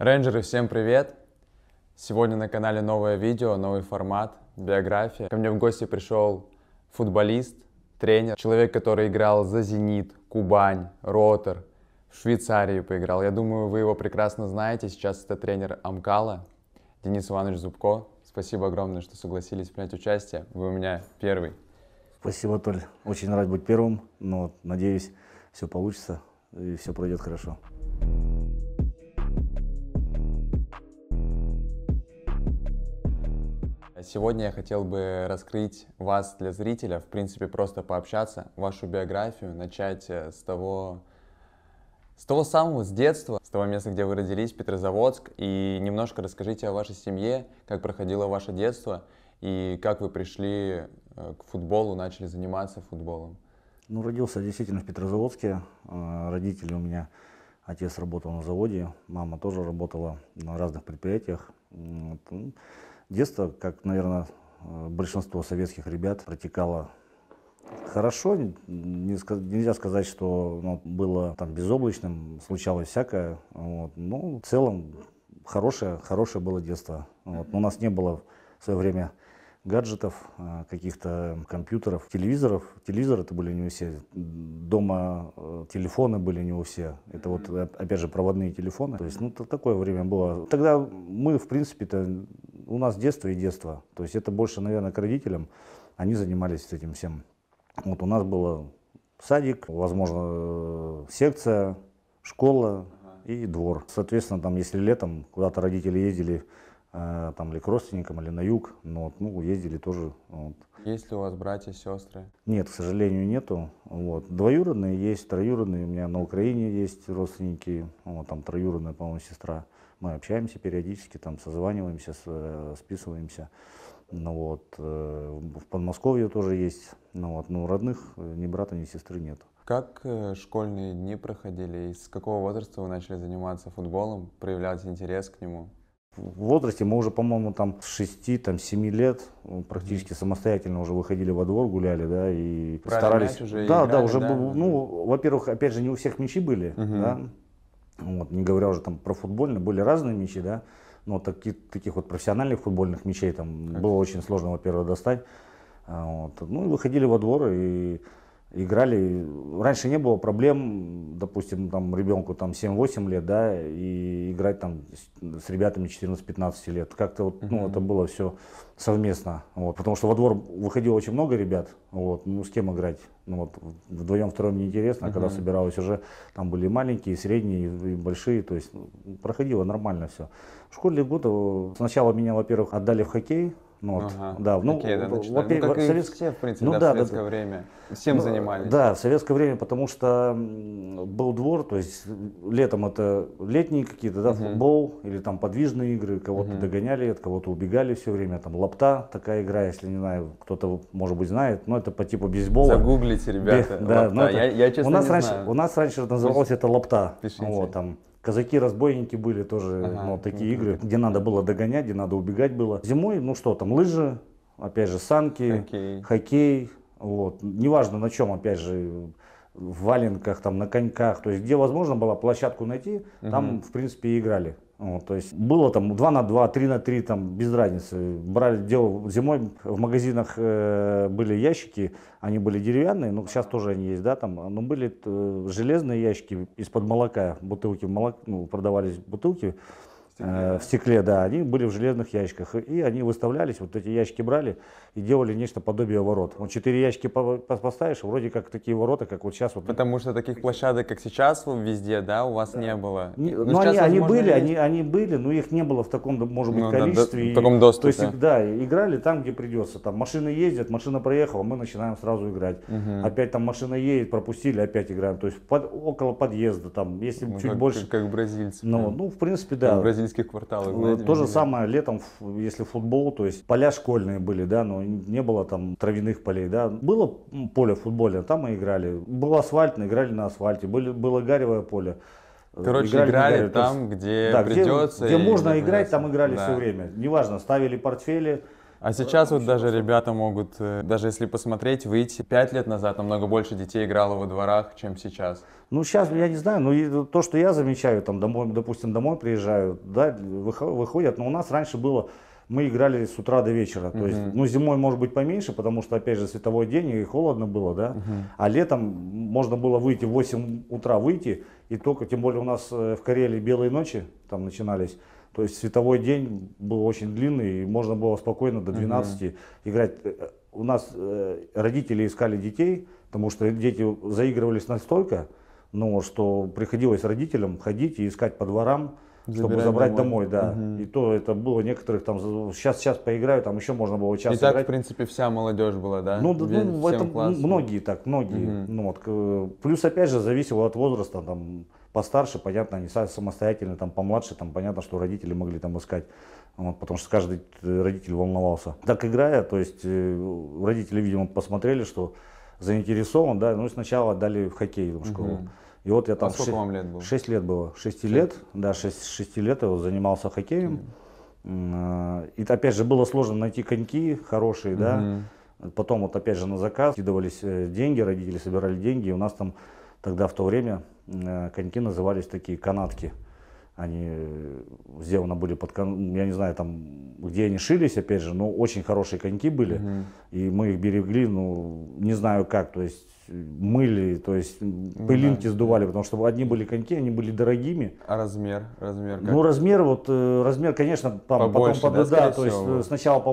Рейнджеры, всем привет! Сегодня на канале новое видео, новый формат, биография. Ко мне в гости пришел футболист, тренер, человек, который играл за «Зенит», «Кубань», «Ротор», в Швейцарии поиграл. Я думаю, вы его прекрасно знаете. Сейчас это тренер Амкала, Денис Иванович Зубко. Спасибо огромное, что согласились принять участие. Вы у меня первый. Спасибо, Толь. Очень рад быть первым, но надеюсь, все получится и все пройдет хорошо. Сегодня я хотел бы раскрыть вас для зрителя, в принципе, просто пообщаться, вашу биографию, начать э, с того, с того самого, с детства, с того места, где вы родились, Петрозаводск, и немножко расскажите о вашей семье, как проходило ваше детство, и как вы пришли э, к футболу, начали заниматься футболом. Ну, родился действительно в Петрозаводске. Э, родители у меня, отец работал на заводе, мама тоже работала на разных предприятиях. Детство, как, наверное, э, большинство советских ребят, протекало хорошо. Нельзя сказать, что ну, было там безоблачным, случалось всякое. Вот. Ну, в целом, хорошее, хорошее было детство. Вот. Но у нас не было в свое время гаджетов, э, каких-то компьютеров, телевизоров. Телевизоры это были не у всех. Дома э, телефоны были не у всех. Это вот, опять же, проводные телефоны. То есть, ну, такое время было. Тогда мы, в принципе-то, у нас детство и детство. То есть это больше, наверное, к родителям. Они занимались этим всем. Вот у нас было э, садик, возможно, э, секция, школа и двор. Соответственно, там, если летом куда-то родители ездили, э, там, или к родственникам, или на юг, но ну, вот, ну, ездили тоже. Вот. Есть ли у вас братья, сестры? Нет, к сожалению, нету. Вот. Двоюродные есть, троюродные. У меня на Украине есть родственники, вот, там троюродная, по-моему, сестра. Мы общаемся периодически, там созваниваемся, э, списываемся. Ну вот, э, в Подмосковье тоже есть, ну вот, но родных э, ни брата, ни сестры нет. Как школьные дни проходили? И с какого возраста вы начали заниматься футболом, проявлять интерес к нему? В возрасте мы уже, по-моему, там с 6-7 лет практически mm-hmm. самостоятельно уже выходили во двор, гуляли, да, и Брали старались. уже да, играли, да, уже, да? ну, во-первых, опять же, не у всех мячи были, mm-hmm. да, вот, не говоря уже там про футбольные, были разные мячи, да, но таки, таких вот профессиональных футбольных мячей там как? было очень сложно, во-первых, достать. А вот. Ну и выходили во двор и играли. Раньше не было проблем, допустим, там ребенку там 7-8 лет, да, и играть там с, с ребятами 14-15 лет. Как-то вот, ну, это было все совместно, вот, потому что во двор выходило очень много ребят, вот, ну, с кем играть, ну, вот, вдвоем, втроем неинтересно, а когда собиралось уже, там были маленькие, средние и большие, то есть ну, проходило нормально все. В школе года сначала меня, во-первых, отдали в хоккей, ну, вот, ага. да, ну, Окей, да, во ну, как совет... и все, в принципе, ну, да, в советское да, время. Всем ну, занимались. Да, в советское время, потому что был двор, то есть летом это летние какие-то, да, угу. футбол или там подвижные игры, кого-то угу. догоняли, от кого-то убегали все время, там лапта такая игра, если не знаю, кто-то, может быть, знает, но это по типу бейсбола. Загуглите, ребята, да, лапта, это... я, я честно у нас не раньше, знаю. У нас раньше называлось Пусть... это лапта, Пишите. вот там. Казаки-разбойники были тоже ага, ну, такие угу. игры, где надо было догонять, где надо убегать было. Зимой, ну что там, лыжи, опять же санки, хоккей, хоккей вот. неважно на чем, опять же, в валенках, там, на коньках. То есть, где возможно было площадку найти, угу. там, в принципе, и играли. Вот, то есть было там 2 на 2, 3 на 3, там без разницы. Брали, делал зимой в магазинах э, были ящики, они были деревянные, ну сейчас тоже они есть, да, там, но были э, железные ящики из-под молока, бутылки молока, ну, продавались бутылки стекле. Э, в стекле, да, они были в железных ящиках. И они выставлялись, вот эти ящики брали и делали нечто подобие ворот. Вот четыре ящики поставишь, вроде как такие ворота, как вот сейчас. Вот. Потому что таких площадок, как сейчас везде, да, у вас не было? Не, ну, ну они, сейчас, они были, они, они были, но их не было в таком, может быть, ну, количестве. Да, да, в таком доступе. И, то есть, да, играли там, где придется. Там машины ездят, машина проехала, мы начинаем сразу играть. Угу. Опять там машина едет, пропустили, опять играем. То есть под, около подъезда, там, если ну, чуть как, больше. Как бразильцы. Ну, ну, в принципе, да. Как российских кварталах. Ну, знаете, то же самое летом, если футбол, то есть поля школьные были, да, но ну, не было там травяных полей, да. Было поле футбольное, там мы играли. Был асфальтный, играли на асфальте. Были, было гаревое поле. Э, Короче, играли, играли, играли. там, есть, где да, придется. Где, где можно играть, там играли да. все время. Неважно, ставили портфели, а сейчас вот даже ребята могут, э, даже если посмотреть, выйти. Пять лет назад намного больше детей играло во дворах, чем сейчас. Ну, сейчас, я не знаю, но то, что я замечаю, там, домой, допустим, домой приезжаю, да, выходят, но у нас раньше было мы играли с утра до вечера. То есть, ну, зимой может быть поменьше, потому что, опять же, световой день и холодно было, да. А летом можно было выйти в 8 утра выйти, и только, тем более у нас э, в Карелии белые ночи там начинались. То есть световой день был очень длинный, и можно было спокойно до 12 угу. играть. Э, у нас э, родители искали детей, потому что дети заигрывались настолько, ну, что приходилось родителям ходить и искать по дворам, Забирать чтобы забрать домой, домой да. Угу. И то это было некоторых там сейчас сейчас поиграю, там еще можно было час. И так играть. в принципе вся молодежь была, да? Ну, Ведь ну это классом. многие так, многие. Угу. Ну вот плюс опять же зависело от возраста там Постарше, понятно, они самостоятельно, там помладше, там понятно, что родители могли там искать, вот, потому что каждый э, родитель волновался. Так играя, то есть э, родители, видимо, посмотрели, что заинтересован, да, ну сначала дали в хоккей в школу. Угу. И вот я там... А сколько 6, вам лет было? 6 лет было. 6 лет, да, 6, 6 лет я вот занимался хоккеем. Э, и опять же было сложно найти коньки хорошие, mm-hmm. да. Потом вот опять же на заказ кидывались деньги, родители собирали деньги, и у нас там Тогда в то время э, коньки назывались такие канатки. Они э, сделаны были под, я не знаю, там, где они шились, опять же, но очень хорошие коньки были. Mm -hmm. И мы их берегли, ну, не знаю как, то есть э, мыли, то есть пылинки да. сдували, потому что одни были коньки, они были дорогими. А размер? размер ну, как? Ну, размер, вот, размер, конечно, там, Побольше, потом, да, да, да то есть сначала по,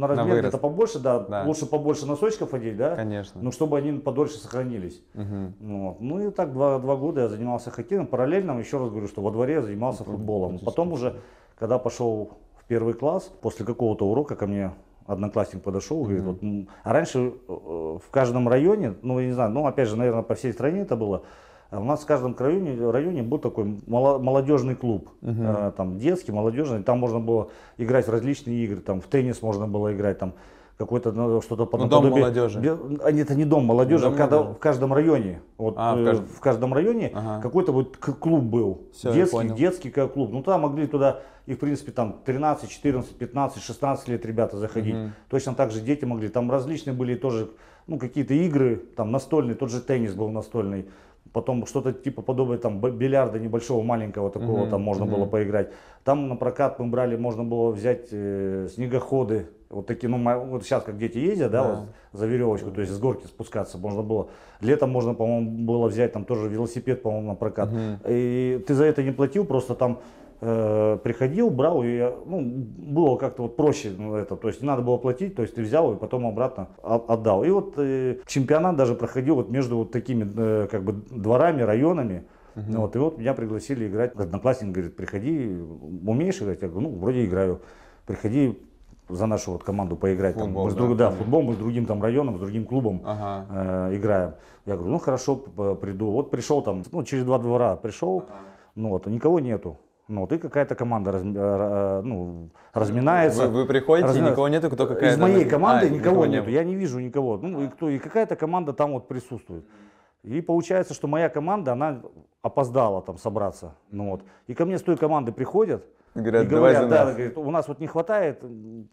на размер где-то побольше, да, да, лучше побольше носочков одеть, да? Конечно. Но ну, чтобы они подольше сохранились. Угу. Вот. Ну и так два, два года я занимался хоккеем, параллельно, еще раз говорю, что во дворе я занимался ну, футболом. Потом уже, когда пошел в первый класс, после какого-то урока ко мне одноклассник подошел, говорит, угу. вот, а раньше э, в каждом районе, ну я не знаю, ну опять же, наверное, по всей стране это было, Э, у нас в каждом районе, районе был такой молодежный клуб, угу. э, там детский, молодежный. Там можно было играть в различные игры, там в теннис можно было играть, там какой-то ну, что-то под ну, дом подобие. молодежи. А, нет, это не дом молодежи, дом когда, в каждом районе. Вот, а, в, э, кажд... в каждом районе ага. какой-то вот клуб был. Все, детский, детский клуб. Ну, там могли туда, и в принципе там 13, 14, 15, 16 лет ребята заходить. Угу. Точно так же дети могли. Там различные были тоже, ну, какие-то игры, там настольные, тот же теннис был настольный потом что-то типа подобное там бильярда небольшого, маленького такого mm-hmm. там можно mm-hmm. было поиграть. Там на прокат мы брали, можно было взять э, снегоходы, вот такие, ну вот сейчас как дети ездят, да, yeah. вот, за веревочку, то есть с горки спускаться можно было. Летом можно, по-моему, было взять там тоже велосипед, по-моему, на прокат. Mm-hmm. И ты за это не платил, просто там э, приходил, брал, и ну, было как-то вот проще ну, это, то есть не надо было платить, то есть ты взял и потом обратно отдал. И вот э, чемпионат даже проходил вот между вот такими э, как бы дворами, районами, Угу. Вот, и вот меня пригласили играть. Одноклассник говорит, приходи, умеешь играть? Я говорю, ну, вроде играю. Приходи за нашу вот команду поиграть. Футбол, там, мы да, с друг, да, да, футбол, мы с другим там районом, с другим клубом ага. э, играем. Я говорю, ну хорошо, приду. Вот пришел там, ну, через два двора пришел, ага. ну вот, никого нету. Ну, вот и какая-то команда раз, э, э, ну, разминается. Вы, вы приходите, размина... никого нету, кто э, какая-то. Из моей команды а, никого, никого нету. Нет. Я не вижу никого. Ну, и, кто, и какая-то команда там вот присутствует. И получается, что моя команда, она опоздала там собраться. Ну, вот. И ко мне с той команды приходят. Говорят, и говорят, давай за да, говорит, у нас вот не хватает,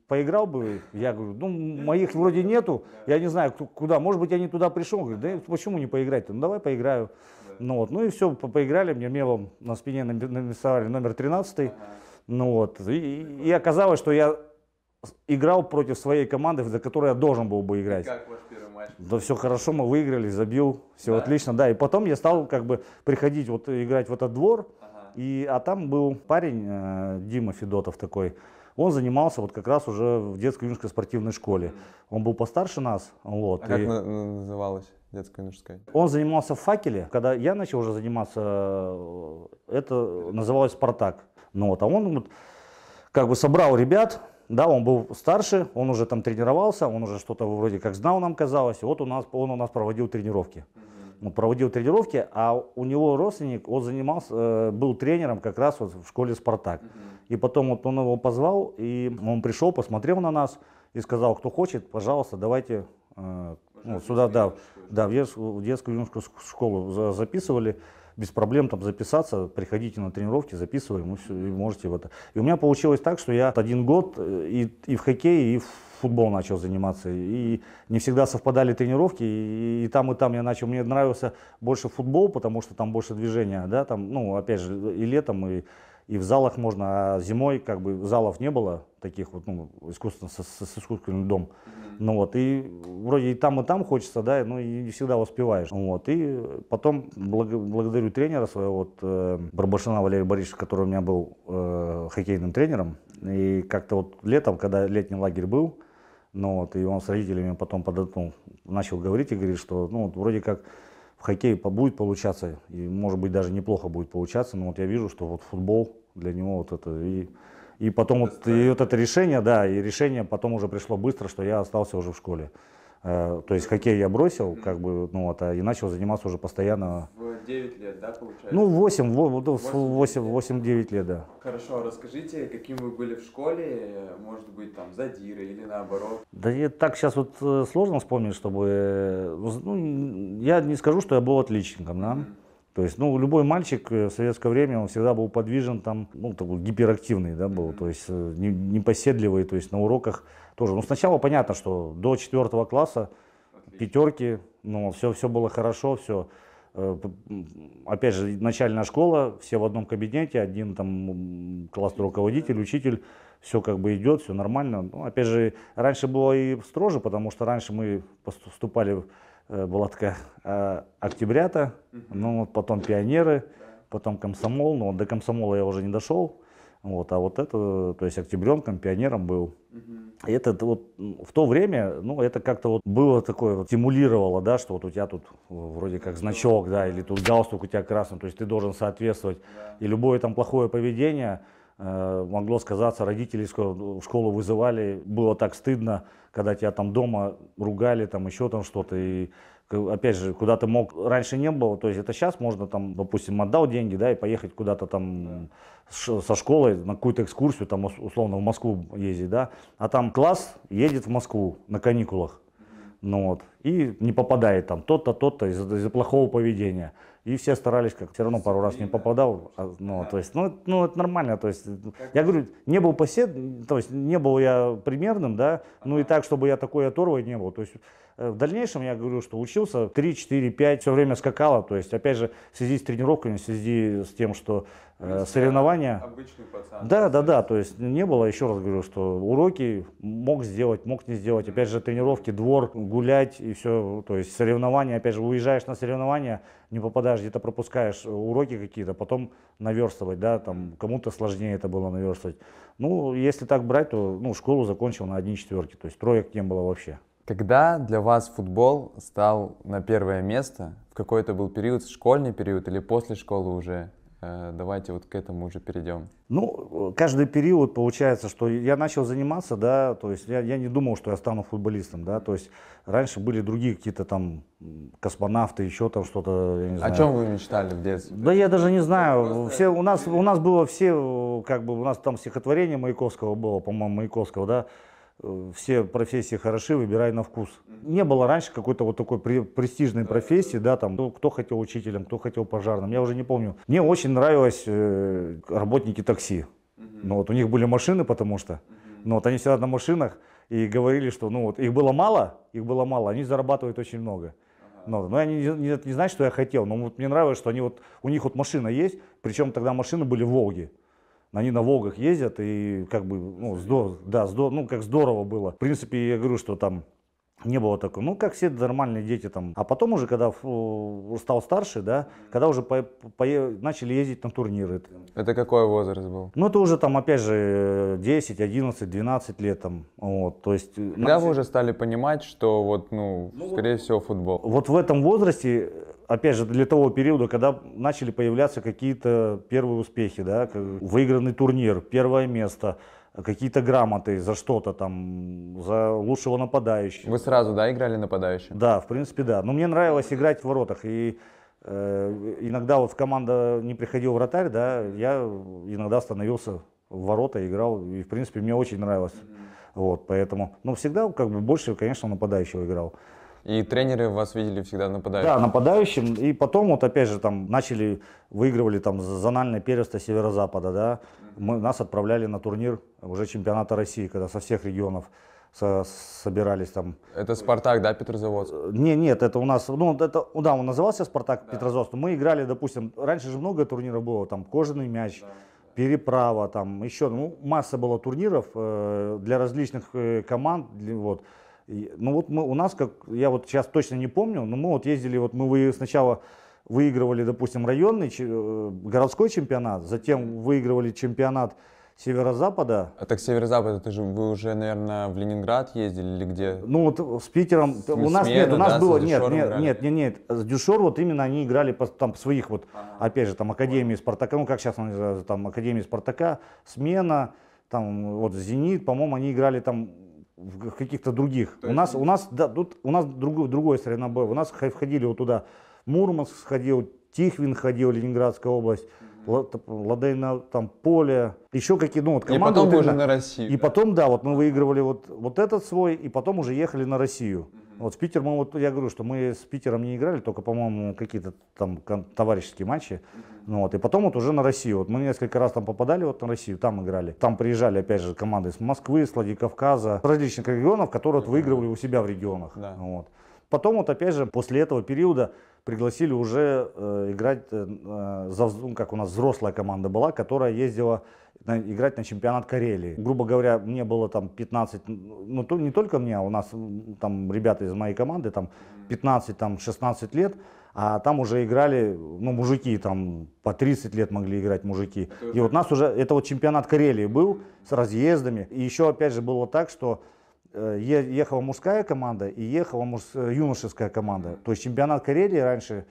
поиграл бы. Я говорю, ну, моих вроде нету, я не знаю, куда, может быть, я не туда пришел. Говорю, да почему не поиграть Ну, давай поиграю. Ну, вот, ну и все, по поиграли, мне мелом на спине нарисовали номер 13. Ага. Ну вот, и, и оказалось, что я играл против своей команды, за которую я должен был бы играть. И как ваш первый матч? Да все хорошо, мы выиграли, забил, все да? отлично, да. И потом я стал как бы приходить вот играть в этот двор, ага. и, а там был парень, э, Дима Федотов такой, он занимался вот как раз уже в детской юношеской спортивной школе. Он был постарше нас. Вот, а и... как называлось? детская и Он занимался в факеле. Когда я начал уже заниматься, э, это называлось «Спартак». Ну вот, а он вот, как бы собрал ребят, да, он был старше, он уже там тренировался, он уже что-то вроде как знал, нам казалось. вот у нас, он у нас проводил тренировки. Он проводил тренировки, а у него родственник, он занимался, э, был тренером как раз вот в школе «Спартак». И потом вот он его позвал, и он пришел, посмотрел на нас и сказал, кто хочет, пожалуйста, давайте э, ну, сюда, да, да, в детскую, детскую юношескую школу записывали, без проблем там записаться, приходите на тренировки, записываем, и, можете в это. И у меня получилось так, что я один год э, и, и в хоккей, и в футбол начал заниматься. И не всегда совпадали тренировки, и, и там, и там я начал. Мне нравился больше футбол, потому что там больше движения, да, там, ну, опять же, и летом, и и в залах можно, а зимой как бы залов не было, таких вот, ну, искусственно, с, с искусственным дом. Ну вот, и вроде и там, и там хочется, да, но ну и не всегда успеваешь. Вот, и потом благ, благодарю тренера своего, вот, э, Барбашина Валерия Борисовича, который у меня был э, хоккейным тренером. И как-то вот летом, когда летний лагерь был, ну вот, и он с родителями потом подотнул, начал говорить и говорит, что, ну, вот, вроде как в хоккее будет получаться, и может быть даже неплохо будет получаться, но вот я вижу, что вот футбол для него вот это и... И потом вот, и вот это решение, да, и решение потом уже пришло быстро, что я остался уже в школе. Э, то есть хоккей я бросил, как бы, ну вот, а и начал заниматься уже постоянно. 9 лет, да, получается? Ну, 8, 8-9 лет, да. Хорошо, а расскажите, каким вы были в школе, может быть, там, задиры или наоборот? Да и так сейчас вот э, сложно вспомнить, чтобы... Э, ну, ну, я не скажу, что я был отличником, да. Mm -hmm. То есть, ну, любой мальчик э, в советское время, он всегда был подвижен, там, ну, такой гиперактивный, да, был, то есть, э, непоседливый, то есть, на уроках тоже. Ну, сначала понятно, что до четвертого класса пятерки, ну, все, все было хорошо, все. Э, опять же, начальная школа, все в одном кабинете, один там классный руководитель, учитель, все как бы идет, все нормально. Ну, опять же, раньше было и строже, потому что раньше мы поступали Э, была такая э, октябрята, ну вот потом пионеры, потом комсомол, но ну, до комсомола я уже не дошел, вот, а вот это, то есть октябренком, пионером был. И это вот в то время, ну это как-то вот было такое, вот, стимулировало, да, что вот у тебя тут вроде как значок, да, или тут галстук у тебя красный, то есть ты должен соответствовать. И любое там плохое поведение, э, могло сказаться, родители в школу вызывали, было так стыдно, когда тебя там дома ругали, там еще там что-то, и опять же, куда ты мог, раньше не было, то есть это сейчас можно там, допустим, отдал деньги, да, и поехать куда-то там да. со школой на какую-то экскурсию, там, условно, в Москву ездить, да, а там класс едет в Москву на каникулах, ну вот, и не попадает там тот-то, тот-то из-за плохого поведения. И все старались, как все равно пару раз не попадал. А, ну, то есть, ну, ну это нормально. То есть, я говорю, не был посед, то есть не был я примерным, да, ну и так, чтобы я такой оторвой не был. То есть, Э, в дальнейшем я говорю, что учился 3, 4, 5, все время скакало. То есть, опять же, в связи с тренировками, в связи с тем, что э, соревнования... Обычный пацан. Да, да, да. То есть не было, еще раз говорю, что уроки мог сделать, мог не сделать. Опять же, тренировки, двор, гулять и все. То есть соревнования, опять же, уезжаешь на соревнования, не попадаешь, где-то пропускаешь уроки какие-то, потом наверстывать, да, там кому-то сложнее это было наверстывать. Ну, если так брать, то ну, школу закончил на одни четверки, то есть троек не было вообще. Когда для вас футбол стал на первое место? В какой то был период, школьный период или после школы уже? Э, давайте вот к этому уже перейдем. Ну, каждый период получается, что я начал заниматься, да, то есть я, я не думал, что я стану футболистом, да, то есть раньше были другие какие-то там космонавты, еще там что-то, я не знаю. О чем вы мечтали в детстве? Да я даже не знаю, Просто... все, у, нас, у нас было все, э, как бы, у нас там стихотворение Маяковского было, по-моему, Маяковского, да, Э, все профессии хороши, выбирай на вкус. Не было раньше какой-то вот такой престижной профессии, да, там, ну, кто хотел учителем, кто хотел пожарным, я уже не помню. Мне очень нравились э, работники такси. Ну вот у них были машины, потому что, ну вот они всегда на машинах и говорили, что, ну вот их было мало, их было мало, они зарабатывают очень много. Но, но я не, не, не знаю, что я хотел, но вот мне нравилось, что они вот, у них вот машина есть, причем тогда машины были «Волги». Uh они на Волгах ездят, и как бы, ну, здорово, да, здорово, ну, как здорово было. В принципе, я говорю, что там не было такого. Ну, как все нормальные дети там. А потом уже, когда стал старше, да, когда уже по, по, начали ездить на турниры. Это какой возраст был? Ну, это уже там, опять же, 10, 11, 12 лет там. Вот, то есть... Когда вы уже стали понимать, что вот, ну, ну скорее вот, всего, футбол? Вот в этом возрасте опять же, для того периода, когда начали появляться какие-то первые успехи, да, выигранный турнир, первое место, какие-то грамоты за что-то там, за лучшего нападающего. Вы сразу, да, играли нападающим? Да, в принципе, да. Но мне нравилось играть в воротах. И э, иногда вот в команда не приходил вратарь, да, я иногда становился в ворота, играл. И, в принципе, мне очень нравилось. Вот, поэтому, ну, всегда как бы больше, конечно, нападающего играл. И тренеры вас видели всегда нападающим? Да, нападающим. И потом вот опять же там начали, выигрывали там зональное первенство Северо-Запада, да. Мы, нас отправляли на турнир уже чемпионата России, когда со всех регионов со собирались там. Это Спартак, да, Петрозаводск? Э, не, нет, это у нас, ну, это, ну да, он назывался Спартак да. Петрозаводск. Мы играли, допустим, раньше же много турниров было, там, кожаный мяч, да. переправа, там, еще, ну, масса было турниров э, для различных э, команд, для, вот. Ну вот мы, у нас, как я вот сейчас точно не помню, но мы вот ездили, вот мы вы, сначала выигрывали, допустим, районный э, городской чемпионат, затем выигрывали чемпионат северо-запада. А так северо-запад, это же вы уже, наверное, в Ленинград ездили или где? Ну вот с Питером с, у нас смена, нет, у нас да, было нет, нет, нет, нет, нет, с Дюшор вот именно они играли по там своих вот а, опять же там академии вот. Спартака, ну как сейчас они называются, там академии Спартака, смена, там вот Зенит, по-моему, они играли там в каких-то других. То у нас, у нас, да, тут, у нас другой, другой соревнобой. У нас входили вот туда Мурманск сходил, Тихвин ходил, Ленинградская область, mm-hmm. Ладейна, там, Поле, еще какие, ну вот команды. И потом вот, уже на Россию. И да? потом, да, вот мы выигрывали вот, вот этот свой, и потом уже ехали на Россию. Mm-hmm. Вот с Питером мы, вот я говорю, что мы с Питером не играли, только, по-моему, какие-то там товарищеские матчи. Ну, вот, и потом вот уже на Россию. Вот мы несколько раз там попадали вот на Россию, там играли. Там приезжали, опять же, команды из Москвы, с Владикавказа, различных регионов, которые вот, выигрывали у себя в регионах. Да. Вот. Потом вот опять же после этого периода пригласили уже э, играть, э, за, ну, как у нас взрослая команда была, которая ездила на, играть на чемпионат Карелии. Грубо говоря, мне было там 15, ну то, не только мне, а у нас там ребята из моей команды там 15, там 16 лет, а там уже играли, ну, мужики там по 30 лет могли играть мужики. И вот нас уже, это вот чемпионат Карелии был с разъездами. И еще опять же было так, что Э, ехала мужская команда и ехала муж... Э, юношеская команда. То есть чемпионат Карелии раньше,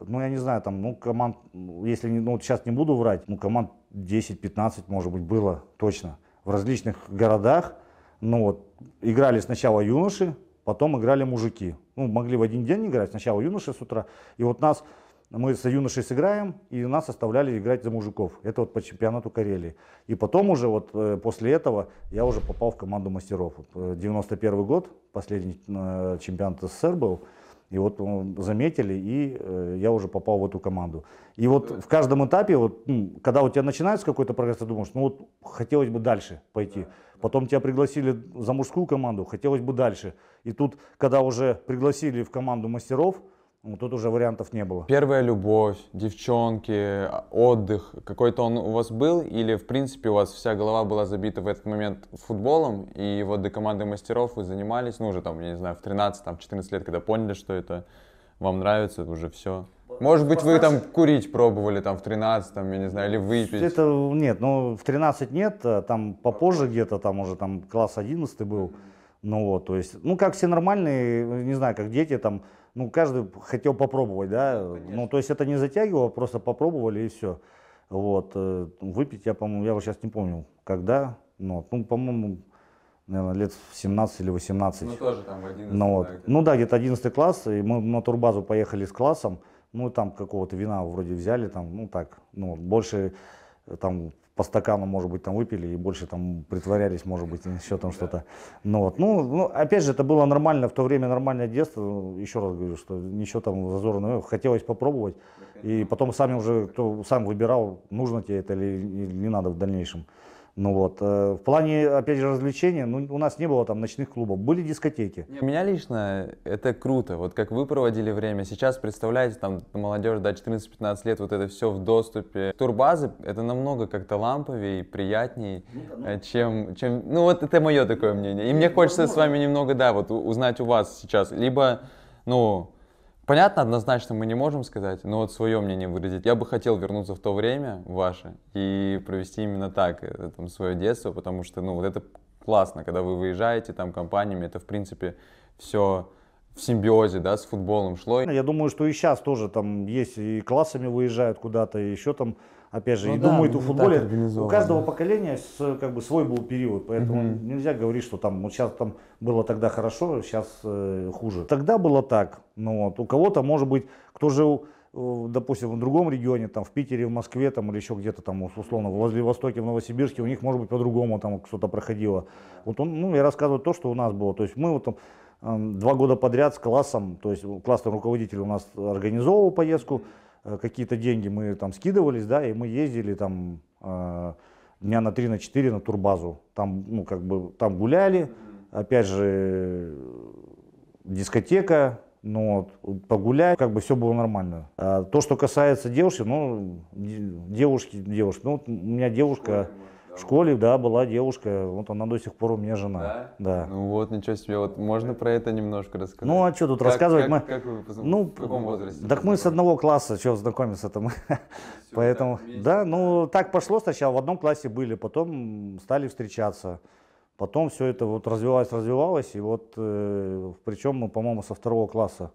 ну я не знаю, там, ну команд, если не, ну, вот сейчас не буду врать, ну команд 10-15, может быть, было точно в различных городах. Ну вот, играли сначала юноши, потом играли мужики. Ну, могли в один день играть, сначала юноши с утра. И вот нас мы с юношей сыграем, и нас оставляли играть за мужиков. Это вот по чемпионату Карелии. И потом уже вот э, после этого я уже попал в команду мастеров. 91 э, год, последний э, чемпионат СССР был. И вот заметили, и я уже попал в эту команду. И вот в каждом этапе, вот, ну, когда у тебя начинается какой-то прогресс, ты думаешь, ну вот хотелось бы дальше пойти. Да. Потом тебя пригласили за мужскую команду, хотелось бы дальше. И тут, когда уже пригласили в команду мастеров, ну, тут уже вариантов не было. Первая любовь, девчонки, отдых. Какой-то он у вас был? Или, в принципе, у вас вся голова была забита в этот момент футболом, и вот до команды мастеров вы занимались, ну, уже там, я не знаю, в 13-14 лет, когда поняли, что это вам нравится, это уже все. Может быть, вы там курить пробовали там в 13, там, я не знаю, или выпить? Это нет, ну в 13 нет, а там попозже где-то, там уже там класс 11 был. Ну вот, то есть, ну как все нормальные, не знаю, как дети там ну, каждый хотел попробовать, да. Ну, конечно. ну, то есть это не затягивало, просто попробовали и все. Вот, э, выпить я, по-моему, я вот сейчас не помню, когда, но, ну, по-моему, наверное, лет 17 или 18. Ну, тоже там в 11 ну, вот. да, ну да, где-то 11 класс, и мы на турбазу поехали с классом, ну, там какого-то вина вроде взяли, там, ну, так, ну, больше, э, там, по стакану, может быть, там выпили и больше там притворялись, может быть, еще там что-то. Ну, вот. ну, ну, опять же, это было нормально, в то время нормальное детство. Еще раз говорю, что ничего там зазорного, хотелось попробовать. И потом сами уже, кто сам выбирал, нужно тебе это или, или не надо в дальнейшем. Ну вот. Э, в плане, опять же, развлечения, ну, у нас не было там ночных клубов, были дискотеки. У меня лично это круто, вот как вы проводили время. Сейчас, представляете, там молодежь до да, 14-15 лет, вот это все в доступе. Турбазы, это намного как-то ламповее и приятней, ну, ну. Э, чем, чем... Ну вот это мое такое мнение. И ну, мне хочется с вами немного, да, вот узнать у вас сейчас. Либо, ну, Понятно, однозначно мы не можем сказать, но вот свое мнение выразить. Я бы хотел вернуться в то время ваше и провести именно так э, там, свое детство, потому что, ну, вот это классно, когда вы выезжаете там компаниями, это, в принципе, все в симбиозе, да, с футболом шло. Я думаю, что и сейчас тоже там есть и классами выезжают куда-то, и еще там опять же, ну, и да, думают о ну футболе. У каждого поколения с, как бы свой был период, поэтому угу. нельзя говорить, что там вот сейчас там было тогда хорошо, сейчас э, хуже. Тогда было так, ну вот у кого-то может быть, кто жил э, допустим, в другом регионе, там, в Питере, в Москве, там, или еще где-то там, условно, в Владивостоке, в Новосибирске, у них, может быть, по-другому там что-то проходило. Вот он, ну, я рассказываю то, что у нас было. То есть мы вот там два года подряд с классом, то есть классный руководитель у нас организовывал поездку, Э, какие-то деньги мы там скидывались, да, и мы ездили там э, дня на три, на четыре на турбазу. Там, ну, как бы, там гуляли, опять же, дискотека, ну, вот, погулять, как бы все было нормально. А то, что касается девушки, ну, девушки, девушки, ну, вот у меня девушка, Школьная. В школе, да, была девушка, вот она до сих пор у меня жена. Да? Да. Ну вот, ничего себе, вот можно про это немножко рассказать? Ну а что тут как, рассказывать? Как, мы... как вы, ну, в каком возрасте? Так мы с одного класса, что знакомиться там. Поэтому, да, ну так пошло сначала, в одном классе были, потом стали встречаться. Потом все это вот развивалось, развивалось, и вот, э, причем мы, по-моему, со второго класса,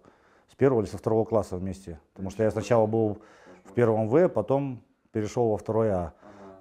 с первого или со второго класса вместе, потому что я сначала был в первом В, потом перешел во второй А.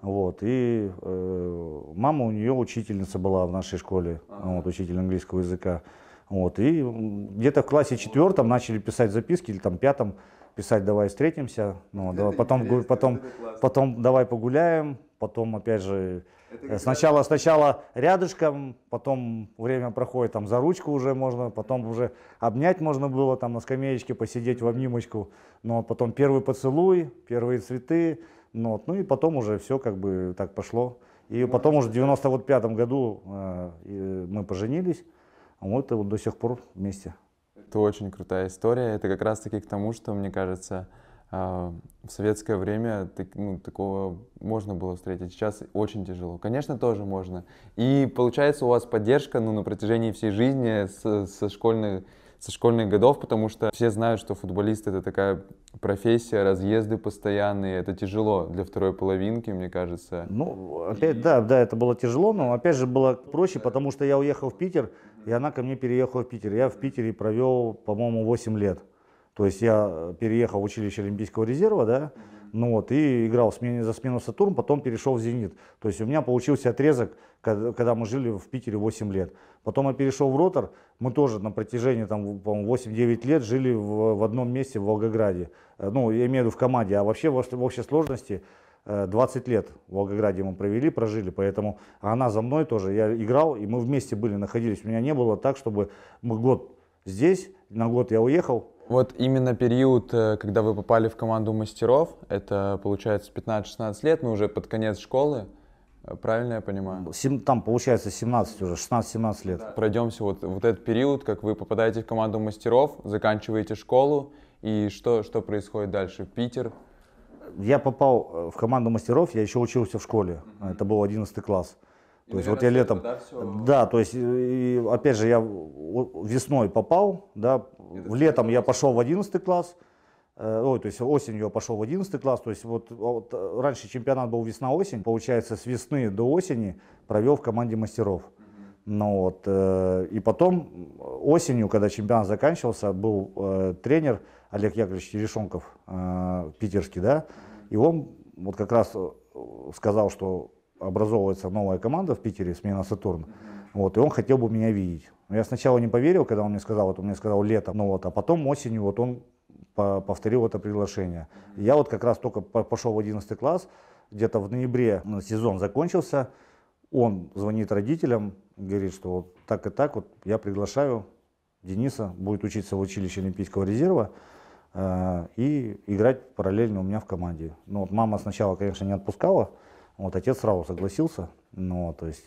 Вот, и э, мама у нее учительница была в нашей школе, ага. вот, учитель английского языка. Вот, и где-то в классе четвертом начали писать записки, или там пятом писать, давай встретимся, ну, давай, потом, потом, потом давай погуляем, потом опять же э, сначала, сначала рядышком, потом время проходит, там за ручку уже можно, потом уже обнять можно было, там на скамеечке посидеть в обнимочку, но ну, а потом первый поцелуй, первые цветы, ну, вот, ну и потом уже все как бы так пошло. И Может, потом уже в 95 году э, мы поженились, вот и вот до сих пор вместе. Это очень крутая история. Это как раз-таки к тому, что, мне кажется, э, в советское время так, ну, такого можно было встретить. Сейчас очень тяжело. Конечно, тоже можно. И получается у вас поддержка ну, на протяжении всей жизни с, со школьной со школьных годов, потому что все знают, что футболист это такая профессия, разъезды постоянные, это тяжело для второй половинки, мне кажется. Ну, опять, да, да, это было тяжело, но опять же было проще, потому что я уехал в Питер, и она ко мне переехала в Питер. Я в Питере провел, по-моему, 8 лет. То есть я переехал в училище Олимпийского резерва, да, ну вот, и играл смене, за смену Сатурн, потом перешел в Зенит. То есть у меня получился отрезок, когда, когда мы жили в Питере 8 лет. Потом я перешел в Ротор, мы тоже на протяжении там, 8-9 лет жили в, в одном месте в Волгограде. Э, ну, я имею в виду в команде, а вообще в, в общей сложности 20 э, лет в Волгограде мы провели, прожили, поэтому она за мной тоже, я играл, и мы вместе были, находились. У меня не было так, чтобы мы год здесь, на год я уехал, вот именно период, э, когда вы попали в команду мастеров, это получается 15-16 лет, мы уже под конец школы, э, правильно я понимаю? там получается 17 уже, 16-17 лет. Пройдемся вот, вот этот период, как вы попадаете в команду мастеров, заканчиваете школу, и что, что происходит дальше? Питер? Я попал э, в команду мастеров, я еще учился в школе, это был 11 класс то есть вот я летом, да, то есть и, опять же я весной попал, да, в летом я пошел в 11 класс, э, Ой, то есть осенью я пошел в 11 класс, то есть вот, а вот э, раньше чемпионат был весна-осень, получается с весны до осени провел в команде мастеров. Ну вот, э, и потом э, осенью, когда чемпионат заканчивался, был э, тренер Олег Яковлевич Терешонков, э, питерский, да, и он вот как раз сказал, что образовывается новая команда в Питере, смена Сатурн. Вот, и он хотел бы меня видеть. я сначала не поверил, когда он мне сказал, вот он мне сказал летом, ну вот, а потом осенью вот он по повторил это приглашение. И я вот как раз только пошел в 11 класс, где-то в ноябре сезон закончился, он звонит родителям, говорит, что вот так и так, вот я приглашаю Дениса, будет учиться в училище Олимпийского резерва э, и играть параллельно у меня в команде. Ну вот мама сначала, конечно, не отпускала, вот отец сразу согласился, ну, то есть,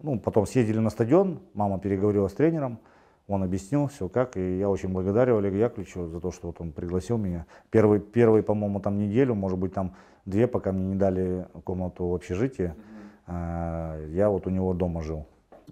ну, потом съездили на стадион, мама переговорила с тренером, он объяснил все как, и я очень благодарен Олегу Яковлевичу за то, что вот он пригласил меня. Первый, первый по-моему, там неделю, может быть, там две, пока мне не дали комнату в общежитии, а, я вот у него дома жил.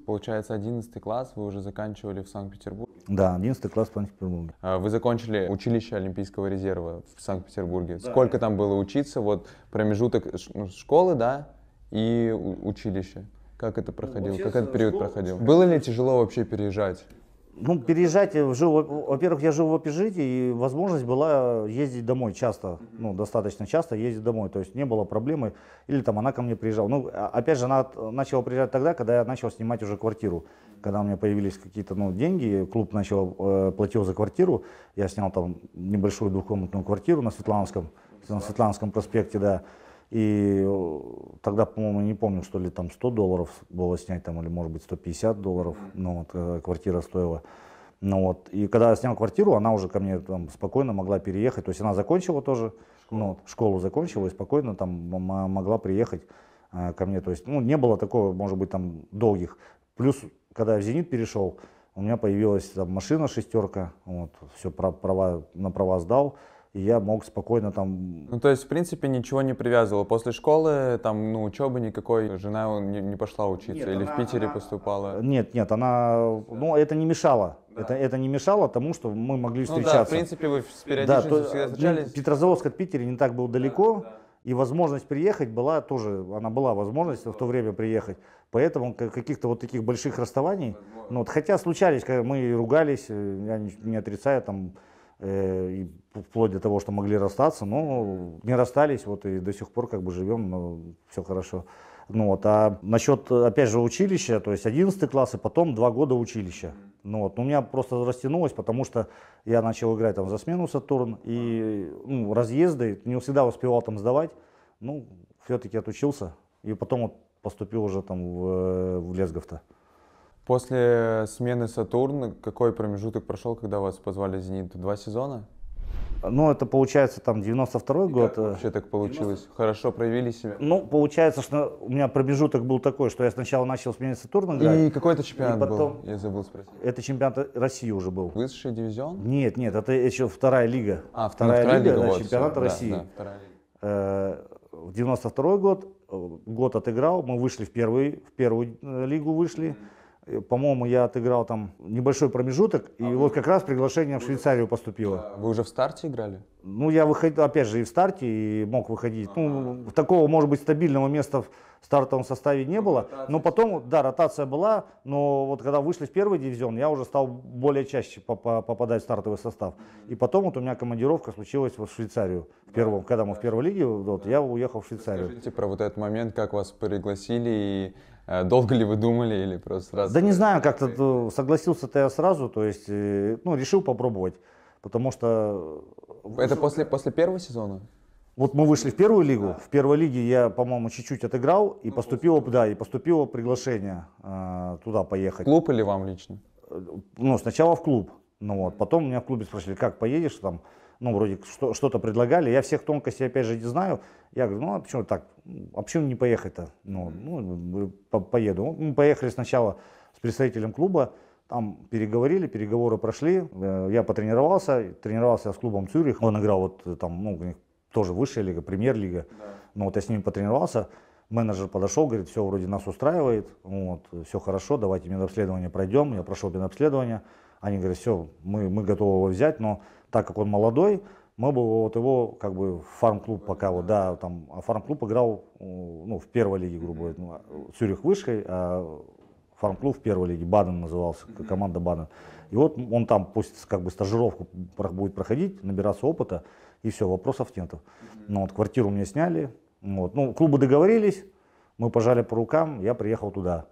Получается, 11 класс вы уже заканчивали в Санкт-Петербурге? Да, 11 класс по Петербурга. вы закончили училище Олимпийского резерва в Санкт-Петербурге. Да. Сколько там было учиться? Вот промежуток ну, школы, да, и училище. Как это проходило? Ну, как этот период школу, проходил? Было ли тяжело вообще переезжать? Ну, переезжать, жил, во-первых, я жил в общежитии, и возможность была ездить домой часто, ну, достаточно часто ездить домой, то есть не было проблемы, или там она ко мне приезжала. Ну, а, опять же, она начала приезжать тогда, когда я начал снимать уже квартиру, когда у меня появились какие-то, ну, деньги, клуб начал, э, платил за квартиру, я снял там небольшую двухкомнатную квартиру на Светлановском, на Светлановском проспекте, да, и э, тогда, по-моему, не помню, что ли там 100 долларов было снять, там, или может быть 150 долларов, ну, вот, э, квартира стоила. Ну, вот. И когда я снял квартиру, она уже ко мне там, спокойно могла переехать. То есть она закончила тоже, школу, ну, вот, школу закончила и спокойно там могла приехать э, ко мне. То есть ну, не было такого, может быть, там долгих. Плюс, когда я в «Зенит» перешел, у меня появилась там, машина шестерка, вот, все права, на права сдал и я мог спокойно там... Ну, то есть, в принципе, ничего не привязывало. После школы, там, ну, учебы никакой, жена не, не пошла учиться нет, или она, в Питере она... поступала? Э, нет, нет, она... Ну, да. Ну, это не мешало. Да. Это, это не мешало тому, что мы могли встречаться. Ну, да, в принципе, вы с периодичностью да, то, всегда ну, встречались. Петрозаводск от Питера не так был далеко. Да, да. И возможность приехать была тоже, она была возможность в то время приехать. Поэтому каких-то вот таких больших расставаний, ну, вот, хотя случались, когда мы ругались, э, я не, не отрицаю, там, Э, и вплоть до того, что могли расстаться, но не расстались, вот и до сих пор как бы живем, но все хорошо. Ну вот, а насчет, опять же, училища, то есть 11 класс и потом два года училища. Ну вот, ну, у меня просто растянулось, потому что я начал играть там за смену Сатурн, и ну, разъезды, не всегда успевал там сдавать, ну, все-таки отучился, и потом вот поступил уже там в, э, в Лесгов-то. После смены Сатурн какой промежуток прошел, когда вас позвали в Зенит? Два сезона? Ну, это получается там 92-й год. Как э, вообще так получилось? 90... Хорошо проявили себя? Ну, получается, что у меня промежуток был такой, что я сначала начал с меняться Сатурна играть. И какой это чемпионат потом... был? Я забыл спросить. Это чемпионат России уже был. Высший дивизион? Нет, нет, это еще вторая лига. А, вторая, вторая лига, лига да, вот, чемпионат все, России. Да, да, вторая лига. В 92 год, э, год отыграл, мы вышли в, первый, в первую э, лигу вышли. Mm-hmm Э, по-моему, я отыграл там небольшой промежуток, а и вы... вот как раз приглашение в Швейцарию поступило. Вы уже в старте играли? Ну, я выходил, опять же, и в старте, и мог выходить. А-а-а. Ну, такого, может быть, стабильного места в стартовом составе не было. Ротация. Но потом, да, ротация была, но вот когда вышли в первый дивизион, я уже стал более чаще попадать в стартовый состав. И потом вот у меня командировка случилась вот в Швейцарию. В первом, да, когда мы да. в первой лиге, вот, да. я уехал в Швейцарию. Расскажите про типа, вот этот момент, как вас пригласили и Э, долго ли вы думали или просто сразу? Да не э, знаю, как-то согласился-то я сразу, то есть, э, ну, решил попробовать, потому что... Это после, после первого сезона? Вот мы вышли в первую лигу. Да. В первой лиге я, по-моему, чуть-чуть отыграл и ну, поступило, да, и поступило приглашение э, туда поехать. Клуб или вам лично? Ну, сначала в клуб. Ну вот, потом меня в клубе спросили, как поедешь там ну, вроде что-то предлагали, я всех тонкостей, опять же, не знаю. Я говорю, ну, а почему так, а почему не поехать-то? Ну, ну по поеду. Ну, мы поехали сначала с представителем клуба, там переговорили, переговоры прошли, э, я потренировался, тренировался с клубом Цюрих, он играл вот э, там, ну, у них тоже высшая лига, премьер-лига, да. ну, вот я с ними потренировался, менеджер подошел, говорит, все вроде нас устраивает, вот, все хорошо, давайте медобследование пройдем, я прошел медобследование, они говорят, все, мы, мы готовы его взять, но так как он молодой, мы бы вот его как бы в фарм-клуб пока вот, да, там, а фарм-клуб играл, ну, в первой лиге, грубо говоря, ну, а, Цюрих высшей, а фарм-клуб в первой лиге, Баден назывался, команда Баден. И вот он там пусть как бы стажировку будет проходить, набираться опыта, и все, вопросов нету. Ну, вот квартиру мне сняли, вот, ну, клубы договорились, мы пожали по рукам, я приехал туда.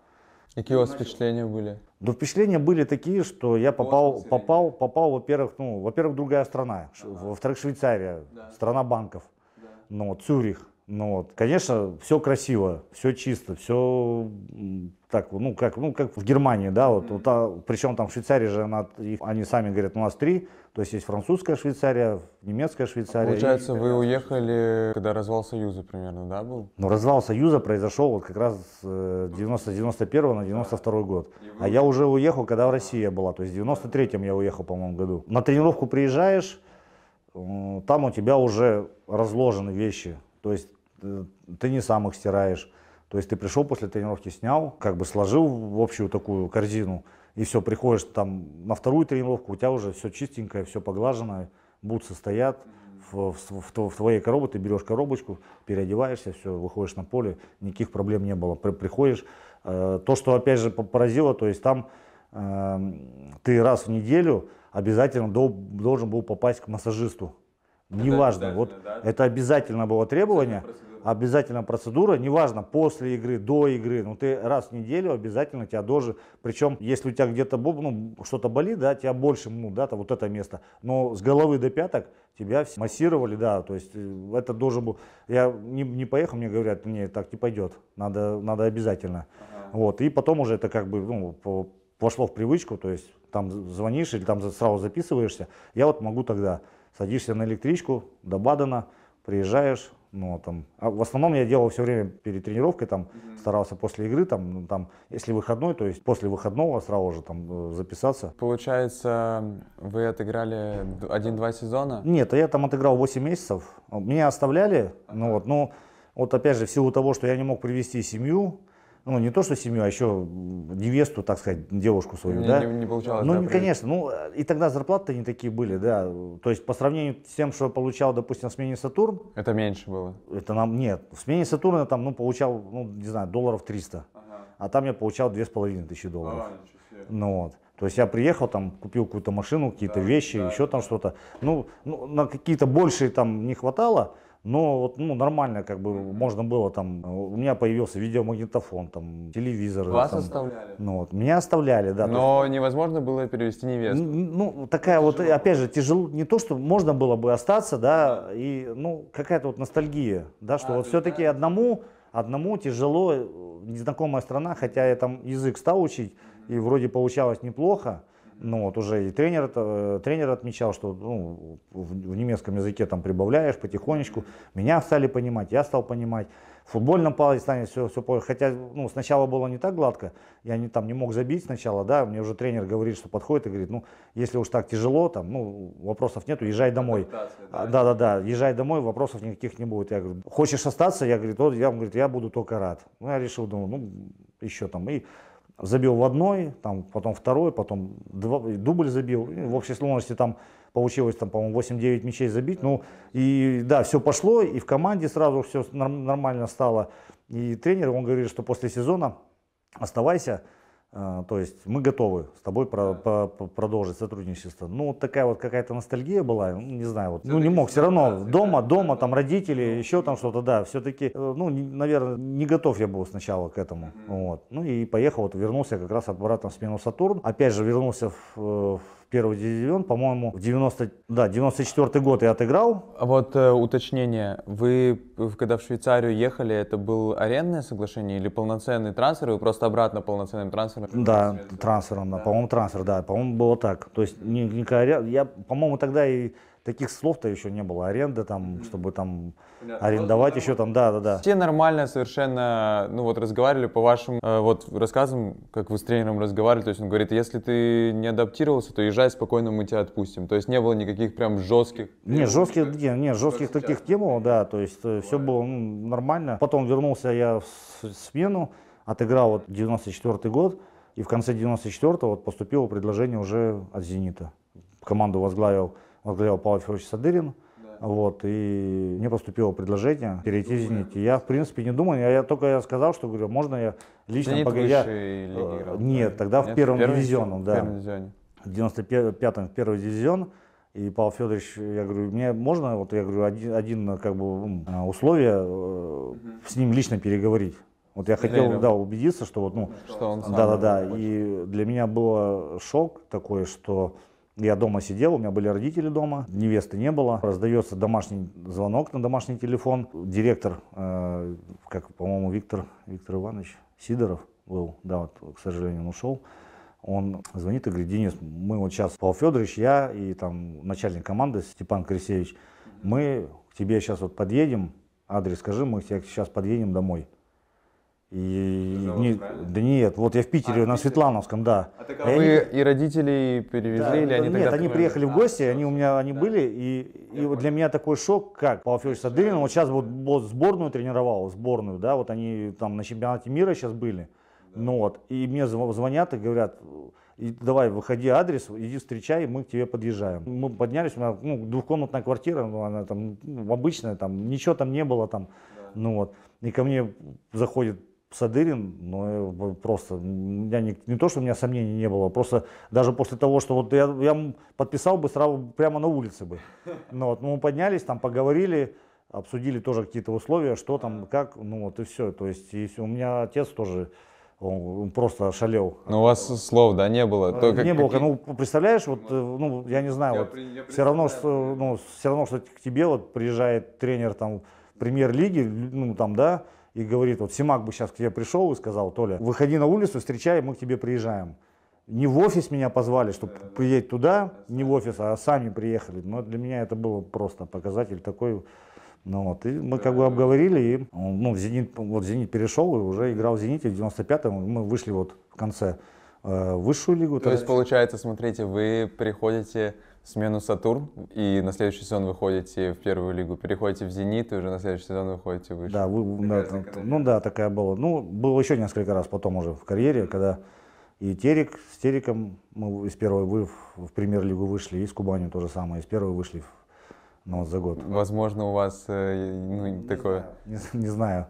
Какие у вас впечатления были? Но впечатления были такие, что я попал, попал, попал, во-первых, ну, во-первых, другая страна, ага. во-вторых, Швейцария, да. страна банков, да. ну, Цюрих, ну вот, конечно, все красиво, все чисто, все так, ну как, ну как в Германии, да, вот, вот а, причем там в Швейцарии же она, их, они сами говорят, у нас три, то есть есть французская Швейцария, немецкая Швейцария. Получается, и, вы уехали, когда развал Союза примерно, да, был? Ну развал Союза произошел вот как раз э, с 90 91 на 92 год, а я уже уехал, когда в России была, то есть в 93 я уехал, по-моему, году. На тренировку приезжаешь, там у тебя уже разложены вещи, то есть Э, ты не сам их стираешь. То есть ты пришел после тренировки, снял, как бы сложил в общую такую корзину, и все, приходишь там на вторую тренировку, у тебя уже все чистенькое, все поглажено бутсы стоят, в, в, в, в твоей коробке ты берешь коробочку, переодеваешься, все, выходишь на поле, никаких проблем не было. При, приходишь, э, то, что опять же поразило, то есть там э, ты раз в неделю обязательно дол, должен был попасть к массажисту. Неважно, вот да. это обязательно было требование обязательная процедура, неважно, после игры, до игры, но ну, ты раз в неделю обязательно тебя должен, причем если у тебя где-то ну, что-то болит, да, тебя больше, ну, да, то вот это место, но с головы до пяток тебя все массировали, да, то есть э, это должен был, я не, не поехал, мне говорят, мне так не пойдет, надо, надо обязательно, ага. вот, и потом уже это как бы, ну, вошло в привычку, то есть там звонишь или там сразу записываешься, я вот могу тогда, садишься на электричку до Бадена, приезжаешь, ну, там, а в основном я делал все время перед тренировкой, там, mm-hmm. старался после игры, там, ну, там, если выходной, то есть после выходного сразу же там э, записаться. Получается, вы отыграли один-два сезона? Нет, я там отыграл 8 месяцев. Меня оставляли, uh-huh. ну вот, ну, вот опять же, в силу того, что я не мог привести семью, ну, не то, что семью, а еще невесту, так сказать, девушку свою, не, да? Не, не получалось. Ну, да, конечно, ну, э, и тогда зарплаты не такие были, да. То есть, по сравнению с тем, что получал, допустим, в смене Сатурн... Это меньше было? Это нам, нет. В смене Сатурна там, ну, получал, ну, не знаю, долларов 300. Ага. А там я получал 2500 долларов. А, ну, вот. То есть я приехал, там, купил какую-то машину, какие-то да, вещи, да, еще там что-то. Ну, ну, на какие-то большие там не хватало, но вот, ну, нормально, как бы, можно было там, э, у меня появился видеомагнитофон, там, телевизор. Вас там, оставляли? Ну, вот, меня оставляли, да. Но есть, невозможно было перевести невесту? Ну, такая тяжело. вот, опять же, тяжело, не то, что можно было бы остаться, да, и, ну, какая-то вот ностальгия, да, что а, вот все-таки да? одному, одному тяжело, э, незнакомая страна, хотя я там язык стал учить, и вроде получалось неплохо, ну вот уже и тренер, э, тренер отмечал, что ну, в, в немецком языке там прибавляешь потихонечку. Меня стали понимать, я стал понимать. В футбольном плане все, все хотя ну, сначала было не так гладко, я не, там не мог забить сначала, да, мне уже тренер говорит, что подходит и говорит, ну, если уж так тяжело, там, ну, вопросов нету, езжай домой. А, да-да-да, езжай домой, вопросов никаких не будет. Я говорю, хочешь остаться? Я говорю, вот. я, говорит, я буду только рад. Ну, я решил, думаю, ну, еще там, и забил в одной, там, потом второй, потом два, дубль забил. В общей сложности там получилось, там, по-моему, 8-9 мячей забить. Ну, и да, все пошло, и в команде сразу все нормально стало. И тренер, он говорит, что после сезона оставайся, а, то есть мы готовы с тобой про, про, про, продолжить сотрудничество. Ну, вот такая вот какая-то ностальгия была, ну, не знаю, вот, ну, ну не мог, все равно дома, дома, там родители, ну, еще там что-то, да, все-таки, э, ну, не, наверное, не готов я был сначала к этому, вот. Ну и поехал, вот вернулся как раз обратно в смену Сатурн, опять же вернулся в, э, в первый дивизион, по-моему, в 90, да, 94 год я отыграл. А вот э, уточнение, вы когда в Швейцарию ехали, это был арендное соглашение или полноценный трансфер, вы просто обратно полноценным трансфером? Да, трансфером, да. по-моему, трансфер, да, по-моему, было так. То есть, не, не, я, по-моему, тогда и таких слов-то еще не было. Аренда там, чтобы там ну, арендовать еще там, да, да, да. Все нормально совершенно, ну вот разговаривали по вашим э, вот рассказам, как вы с тренером разговаривали, то есть он говорит, если ты не адаптировался, то езжай спокойно, мы тебя отпустим. То есть не было никаких прям жестких. Не жестких, не, не жестких таких тем, да, то есть Ой. Э, все было ну, нормально. Потом вернулся я в смену, отыграл вот 94 год, и в конце 94-го вот поступило предложение уже от «Зенита». Команду возглавил возглавлял Павел Федорович Садырин. Вот, и мне поступило предложение перейти в «Зенит». И я, в принципе, не думал, я, я только я сказал, что говорю, можно я лично «Зенит» погодя... Я... лиги э, Нет, тогда Нет, в первом, первом дивизионном, да. В первом дивизионе. 95-м в первый дивизион. И Павел Федорович, я говорю, мне можно, вот я говорю, один, один как бы э, условие угу. Э, с ним лично переговорить. Вот я хотел, да, убедиться, что вот, ну, что он да, да, да, и для меня было шок такой, что я дома сидел, у меня были родители дома, невесты не было. Раздается домашний звонок на домашний телефон. Директор, э, как, по-моему, Виктор, Виктор Иванович Сидоров был, да, вот, к сожалению, он ушел. Он звонит и говорит, Денис, мы вот сейчас, Павел Федорович, я и там начальник команды Степан Крисевич, мы к тебе сейчас вот подъедем, адрес скажи, мы к тебе сейчас подъедем домой. И не, да нет, вот я в Питере, а, на Питере? Светлановском, да. А, так, а и а вы они... и родителей перевезли, да, или они Нет, тогда они приехали в гости, а, они у меня они да. были, и, и вот для меня такой шок, как Павел Федорович ну Садырин, вот сейчас вот, вот сборную тренировал, сборную, да, вот они там на чемпионате мира сейчас были, да. ну вот, и мне звонят и говорят, и давай выходи адрес, иди встречай, мы к тебе подъезжаем. Мы поднялись, у меня ну, двухкомнатная квартира, ну, она там ну, обычная, там ничего там не было там, да. ну вот, и ко мне заходит Садырин, но э, просто, у меня не, не то, что у меня сомнений не было, просто даже после того, что вот я, я подписал бы сразу прямо на улице бы. Но ну вот, ну, мы поднялись, там поговорили, обсудили тоже какие-то условия, что там, как, ну вот и все. То есть и у меня отец тоже, он просто шалел. Но ну, у вас слов, да, не было? Э, то, как, не было, какие... ну представляешь, вот, э, ну я не знаю, я, вот, я все равно, что, ну, все равно, что к тебе вот приезжает тренер там премьер-лиги, ну там, да, и говорит, вот Симак бы сейчас к тебе пришел и сказал, Толя, выходи на улицу, встречай, мы к тебе приезжаем. Не в офис меня позвали, чтобы приехать туда, не в офис, а сами приехали. Но для меня это было просто показатель такой. Ну вот, и мы как бы обговорили, и ну, в «Зенит», вот «Зенит» перешел и уже играл в «Зените» в 95-м, мы вышли вот в конце э, высшую лигу. То тогда. есть, получается, смотрите, вы переходите смену Сатурн, и на следующий сезон выходите в первую лигу, переходите в Зенит, и уже на следующий сезон выходите выше. Да, вы, да там, ну да, такая была. Ну, было еще несколько раз потом уже в карьере, когда и Терек, с Териком мы из первой вы в, в премьер-лигу вышли, и с Кубани то же самое, из первой вышли ну, за год. Возможно, у вас э, ну, не такое... Знаю, не, не знаю,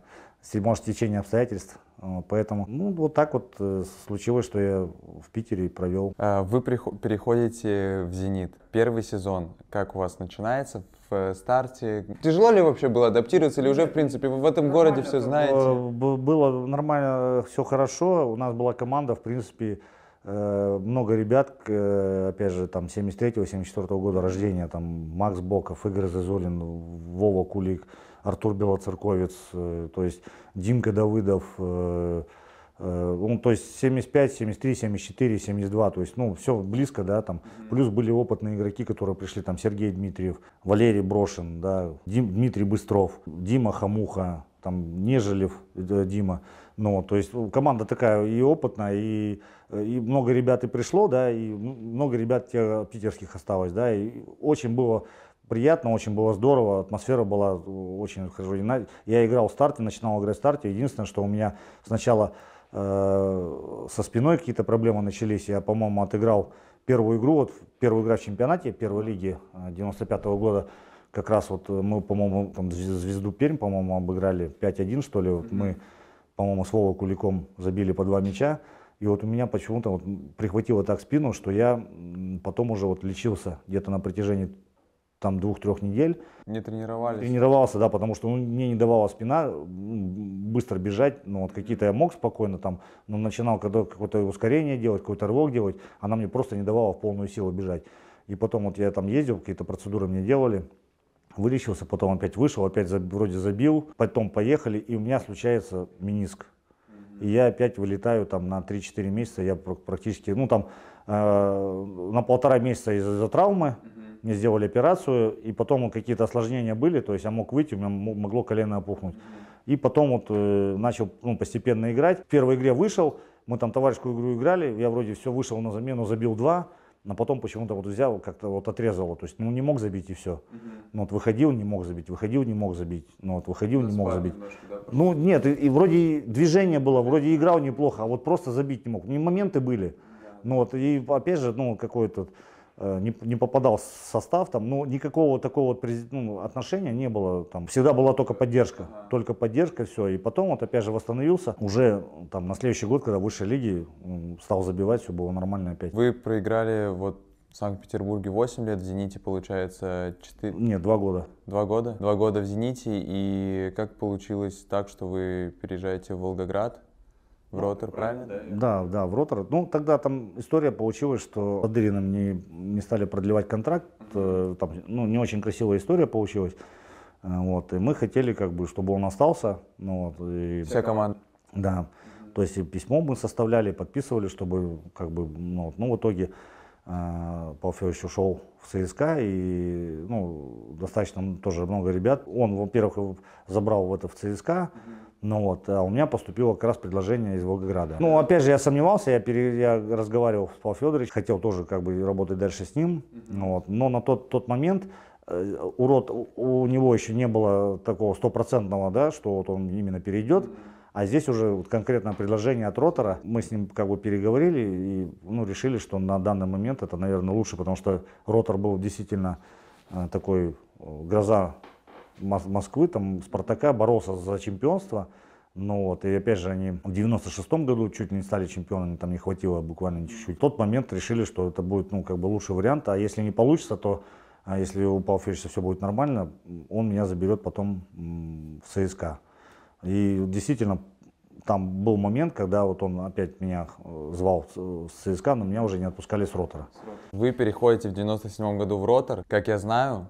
может, течение обстоятельств. А, поэтому, ну, вот так вот э, случилось, что я в Питере провел. А, вы переходите в «Зенит». Первый сезон, как у вас начинается? В э, старте. Тяжело ли вообще было адаптироваться или уже, в принципе, вы в этом нормально, городе все знаете? Было нормально, все хорошо. У нас была команда, в принципе, э, много ребят, опять же, там 73-74 года рождения, там Макс Боков, Игорь Зазулин, Вова Кулик, Артур Белоцерковец, э, то есть Димка Давыдов, э, э, ну, то есть 75, 73, 74, 72, то есть, ну, все близко, да, там, плюс были опытные игроки, которые пришли, там, Сергей Дмитриев, Валерий Брошин, да, Дим, Дмитрий Быстров, Дима Хамуха, там, Нежелев Дима, ну, то есть ну, команда такая и опытная, и, и много ребят и пришло, да, и много ребят тех питерских осталось, да, и очень было приятно, очень было здорово, атмосфера была э, очень хорошо. Я играл в старте, начинал играть в старте. Единственное, что у меня сначала э, со спиной какие-то проблемы начались. Я, по-моему, отыграл первую игру, вот первую игра в чемпионате первой лиги 95 э, -го года. Как раз вот э, мы, по-моему, там звезду Пермь, по-моему, обыграли 5-1, что ли. Вот Мы, по-моему, с Вова Куликом забили по два мяча. И вот у меня почему-то вот прихватило так спину, что я потом уже вот лечился где-то на протяжении там двух-трех недель. Не тренировались? Тренировался, да, потому что ну, мне не давала спина быстро бежать. Ну, вот какие-то я мог спокойно там, но начинал когда какое-то ускорение делать, какой-то рывок делать, она мне просто не давала в полную силу бежать. И потом вот я там ездил, какие-то процедуры мне делали, вылечился, потом опять вышел, опять за, вроде забил, потом поехали, и у меня случается миниск. И я опять вылетаю там на 3-4 месяца, я практически, ну там э, на полтора месяца из-за травмы, мне сделали операцию, и потом какие-то осложнения были, то есть я мог выйти, у меня могло колено опухнуть. И потом вот э, начал ну, постепенно играть. В первой игре вышел, мы там товарищескую игру играли, я вроде все вышел на замену, забил два, но потом почему-то вот взял, как-то вот отрезал, то есть ну не мог забить и все. Ну вот выходил, не мог забить, выходил, не мог забить, ну вот выходил, не мог забить. ну нет, и, и вроде движение было, вроде играл неплохо, а вот просто забить не мог. Не моменты были. Да. Ну вот и опять же, ну какой-то Э, не, не попадал в состав, там, ну, никакого такого вот ну, отношения не было, там, всегда была только поддержка, ага. только поддержка, все, и потом вот опять же восстановился, уже там на следующий год, когда высшей лиги, стал забивать, все было нормально опять. Вы проиграли вот в Санкт-Петербурге 8 лет, в «Зените» получается 4... Нет, 2 года. 2 года? 2 года в «Зените», и как получилось так, что вы переезжаете в Волгоград? В ротор, правильно? Да, да, да, в ротор. Ну, тогда там история получилась, что Адырином не, не стали продлевать контракт. Э, там, ну, не очень красивая история получилась. Э, вот, и мы хотели, как бы, чтобы он остался. Ну, вот, и, Вся команда. Да. То есть письмо мы составляли, подписывали, чтобы, как бы, ну, вот, ну в итоге э, Палфеевич ушел в ЦСКА, и, ну, достаточно тоже много ребят. Он, во-первых, забрал в это в ЦСКА. Mm-hmm ну вот, а у меня поступило как раз предложение из Волгограда. Ну, опять же, я сомневался, я, пере... я разговаривал с Павлом Федоровичем, хотел тоже как бы работать дальше с ним. Mm-hmm. вот. Но на тот, тот момент э, урод, у, него еще не было такого стопроцентного, да, что вот он именно перейдет. А здесь уже вот конкретное предложение от ротора. Мы с ним как бы переговорили и ну, решили, что на данный момент это, наверное, лучше, потому что ротор был действительно э, такой э, гроза Москвы, там, Спартака боролся за чемпионство. Ну вот, и опять же, они в 96-м году чуть не стали чемпионами, там не хватило буквально чуть-чуть. В тот момент решили, что это будет, ну, как бы лучший вариант, а если не получится, то а если у Павла Федоровича все будет нормально, он меня заберет потом в ЦСКА. И действительно, там был момент, когда вот он опять меня э, звал в ЦСКА, но меня уже не отпускали с ротора. Вы переходите в 97 году в ротор. Как я знаю,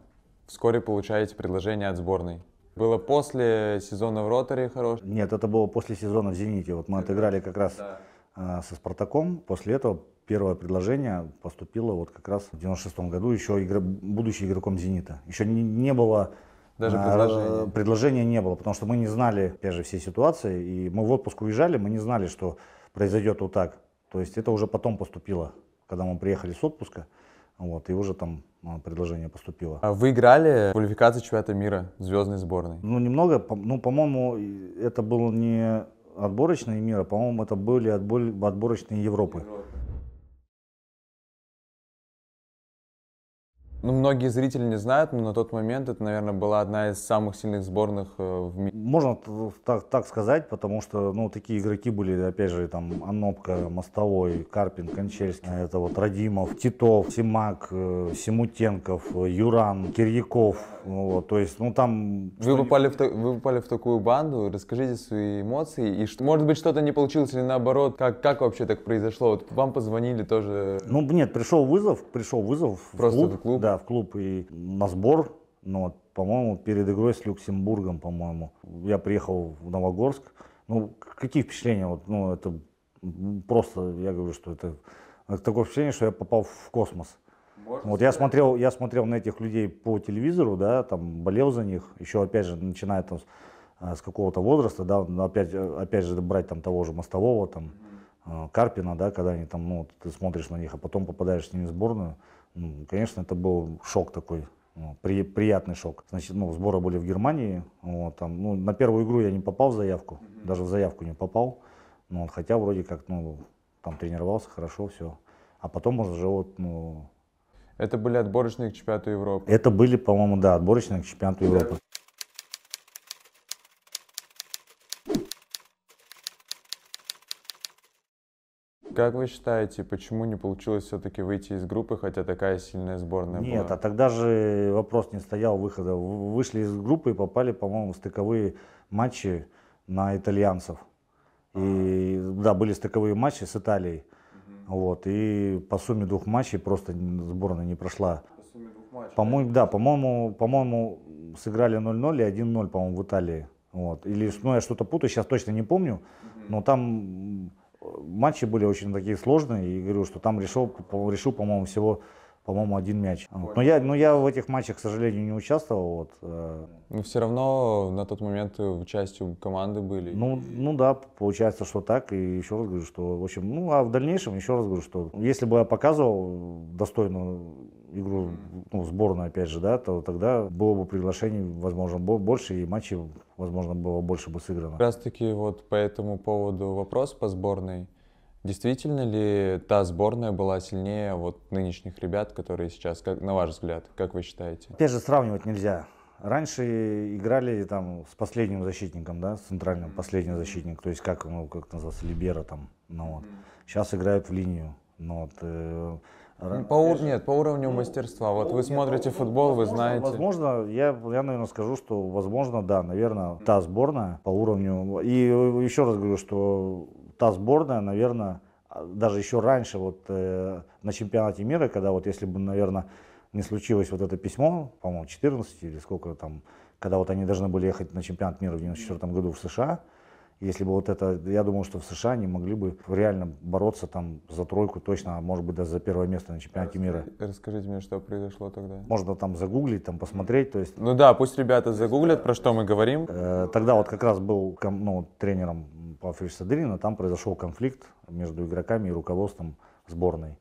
вскоре получаете предложение от сборной. Было после сезона в Роторе хорош? Нет, это было после сезона в «Зените». Вот мы отыграли как раз да. А, со «Спартаком». После этого первое предложение поступило вот как раз в 96 году, еще игр... будучи игроком «Зенита». Еще не, не было даже а, предложения. предложения не было, потому что мы не знали, опять же, всей ситуации. И мы в отпуск уезжали, мы не знали, что произойдет вот так. То есть это уже потом поступило, когда мы приехали с отпуска. Вот, и уже там а, предложение поступило. А вы играли в квалификации чемпионата мира звездной сборной? Ну, немного. Ну, по-моему, это было не отборочные мира, по-моему, это были отбор, отборочные Европы. Европы. Ну, многие зрители не знают, но на тот момент это, наверное, была одна из самых сильных сборных э, в мире. Можно так, так сказать, потому что, ну, такие игроки были, опять же, там, Анопка, Мостовой, Карпин, Кончельский, э, это вот Радимов, Титов, Симак, э, Симутенков, Юран, Кирьяков, ну, вот, то есть, ну, там... Вы попали, в, вы попали в такую банду, расскажите свои эмоции, и, может быть, что-то не получилось или наоборот, как, как вообще так произошло? Вот вам позвонили тоже... Ну, нет, пришел вызов, пришел вызов Просто в клуб, в клуб да, в клуб и на сбор, но, по-моему, перед игрой с Люксембургом, по-моему, я приехал в Новогорск. Ну, какие впечатления? Вот, ну, это просто, я говорю, что это такое впечатление, что я попал в космос. Можно вот сказать? я смотрел, я смотрел на этих людей по телевизору, да, там болел за них, еще опять же начиная там с, э, с какого-то возраста, да, ну, опять, опять же брать там того же мостового, там mm-hmm. Карпина, да, когда они там, ну, ты смотришь на них, а потом попадаешь с ними в сборную. Конечно, это был шок такой, ну, при, приятный шок. Значит, ну, сборы были в Германии. Вот, там, ну, на первую игру я не попал в заявку, даже в заявку не попал. Ну, хотя вроде как, ну, там тренировался хорошо, все. А потом уже вот, ну... Это были отборочные к чемпионату Европы? Это были, по-моему, да, отборочные к чемпионату Европы. Как вы считаете, почему не получилось все-таки выйти из группы, хотя такая сильная сборная Нет, была? Нет, а тогда же вопрос не стоял выхода. Вышли из группы и попали, по-моему, в стыковые матчи на итальянцев. И А-а-а. да, были стыковые матчи с Италией. Угу. Вот, и по сумме двух матчей просто сборная не прошла. По сумме двух матчей? По-моему, да, по-моему, по-моему, сыграли 0-0 и 1-0, по-моему, в Италии. Вот. Или, ну, я что-то путаю, сейчас точно не помню, угу. но там матчи были очень такие сложные, и говорю, что там решил, решил по-моему, всего по-моему, один мяч. Но я, но я в этих матчах, к сожалению, не участвовал. Вот. Э. Но все равно на тот момент э, частью команды были. Ну, ну да, получается, что так. И еще раз говорю, что, в общем, ну а в дальнейшем, еще раз говорю, что если бы я показывал достойную игру, ну, сборную, опять же, да, то тогда было бы приглашений, возможно, больше, и матчей, возможно, было больше бы сыграно. Как раз таки вот по этому поводу вопрос по сборной. Действительно ли та сборная была сильнее вот нынешних ребят, которые сейчас, как, на ваш взгляд, как вы считаете? Опять же, сравнивать нельзя. Раньше играли там с последним защитником, да, с центральным последним защитником, то есть как, ну, как назывался, Либера там, ну вот. Сейчас играют в линию, ну вот. Э, ну, по ур... Э, нет, по уровню ну, мастерства. Вот вы нет, смотрите нет, ну, футбол, возможно, вы знаете. Возможно, я, я, наверное, скажу, что возможно, да, наверное, та сборная по уровню. И еще раз говорю, что та сборная, наверное, а, даже еще раньше, вот э, на чемпионате мира, когда вот если бы, наверное, не случилось вот это письмо, по-моему, 14 или сколько там, когда вот они должны были ехать на чемпионат мира в 94 году в США, если бы вот это, я думал, что в США они могли бы реально бороться там за тройку точно, а может быть даже за первое место на чемпионате мира. Расскажите мне, что произошло тогда. Можно там загуглить, там посмотреть, то есть. Ну да, пусть ребята загуглят, про что мы говорим. Э, тогда вот как раз был ну, тренером по Фиш Садрина, там произошел конфликт между игроками и руководством сборной.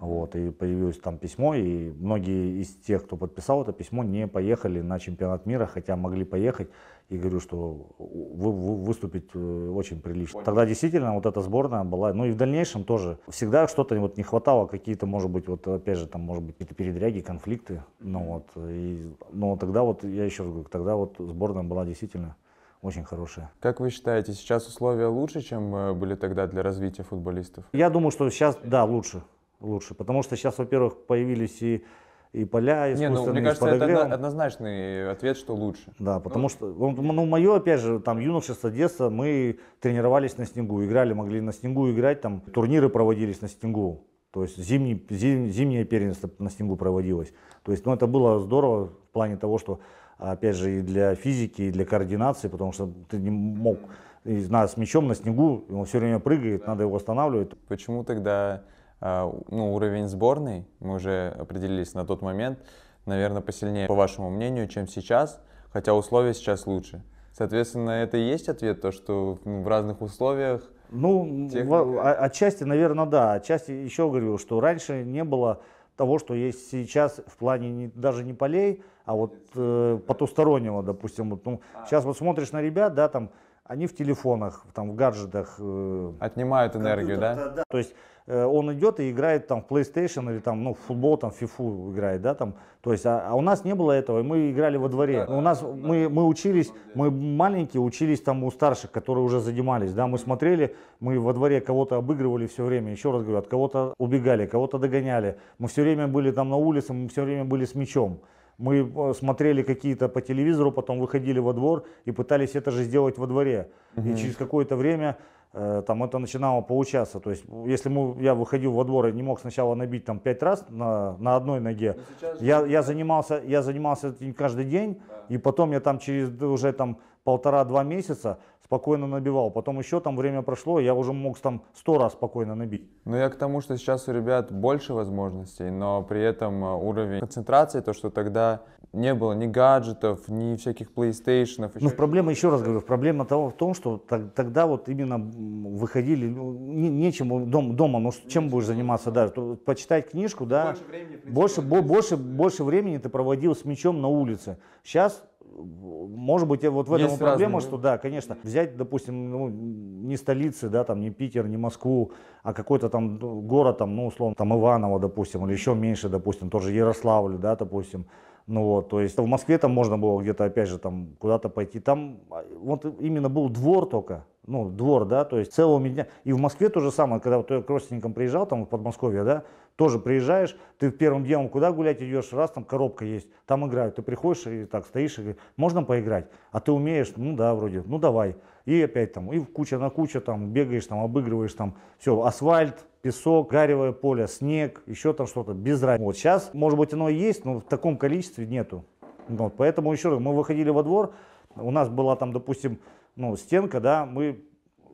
Вот, и появилось там письмо, и многие из тех, кто подписал это письмо, не поехали на чемпионат мира, хотя могли поехать. И говорю, что вы, вы, выступить э, очень прилично. Тогда действительно вот эта сборная была, ну и в дальнейшем тоже. Всегда что-то вот не хватало, какие-то, может быть, вот опять же, там, может быть, какие-то передряги, конфликты. Ну вот, и, но тогда вот, я еще раз говорю, тогда вот сборная была действительно очень хорошая. Как вы считаете, сейчас условия лучше, чем э, были тогда для развития футболистов? Я думаю, что сейчас, да, лучше лучше. Потому что сейчас, во-первых, появились и и поля искусственные, Не, ну, мне кажется, это однозначный ответ, что лучше. Да, ну. потому ну. что, ну, мое, опять же, там, юношество, детство, мы тренировались на снегу, играли, могли на снегу играть, там, турниры проводились на снегу, то есть зимний, зим, зимнее первенство на снегу проводилось. То есть, ну, это было здорово в плане того, что, опять же, и для физики, и для координации, потому что ты не мог, и, на, с мячом на снегу, он все время прыгает, да. надо его останавливать. Почему тогда а, ну, уровень сборной, мы уже определились на тот момент, наверное, посильнее, по вашему мнению, чем сейчас, хотя условия сейчас лучше. Соответственно, это и есть ответ, то, что в разных условиях ну, техника... А, отчасти, наверное, да. Отчасти еще говорю, что раньше не было того, что есть сейчас в плане не, даже не полей, а вот э, потустороннего, допустим. Вот, ну, а. Сейчас вот смотришь на ребят, да, там они в телефонах, там, в гаджетах. Э, Отнимают энергию, да? да? То есть э, он идет и играет там в PlayStation или там, ну, в футбол, там, в FIFA играет, да, там. То есть, а, а у нас не было этого, мы играли во дворе. Да, у нас, да, мы, мы учились, мы маленькие учились там у старших, которые уже занимались, да, мы смотрели, мы во дворе кого-то обыгрывали все время, еще раз говорю, от кого-то убегали, кого-то догоняли. Мы все время были там на улице, мы все время были с мячом. Мы э, смотрели какие-то по телевизору, потом выходили во двор и пытались это же сделать во дворе. Угу. И через какое-то время э, там это начинало получаться. То есть, э, если мы, я выходил во двор и не мог сначала набить там пять раз на, на одной ноге, ну, я, я, занимался, я занимался этим каждый день, да. и потом я там через уже там полтора-два месяца спокойно набивал. Потом еще там время прошло, я уже мог там сто раз спокойно набить. Ну я к тому, что сейчас у ребят больше возможностей, но при этом э, уровень концентрации, то, что тогда не было ни гаджетов, ни всяких PlayStation. Ну, проблема, еще раз говорю, проблема того в том, что так, тогда вот именно выходили, не, нечем дом, дома, ну, чем будешь заниматься, да, то, почитать книжку, да, больше времени, принципе, больше, больше, больше времени ты проводил с мячом на улице. Сейчас может быть, вот в этом Есть проблема, разные, что да, конечно, взять, допустим, ну, не столицы, да, там, не Питер, не Москву, а какой-то там ну, город, там, ну, условно, там, Иваново, допустим, или еще меньше, допустим, тоже Ярославль, да, допустим, ну вот, то есть в Москве там можно было где-то, опять же, там куда-то пойти. Там а, вот именно был двор только, ну, двор, да, то есть целыми дня. И в Москве то же самое, когда вот к родственникам приезжал, там, в Подмосковье, да, тоже приезжаешь, ты первым делом куда гулять идешь, раз там коробка есть, там играют, ты приходишь и так стоишь и говоришь, можно поиграть? А ты умеешь? Ну да, вроде, ну давай. И опять там, и куча на куча там бегаешь, там обыгрываешь, там все, асфальт, песок, гаревое поле, снег, еще там что-то, без разницы. Вот сейчас, может быть, оно и есть, но в таком количестве нету. Вот, поэтому еще раз, мы выходили во двор, у нас была там, допустим, ну, стенка, да, мы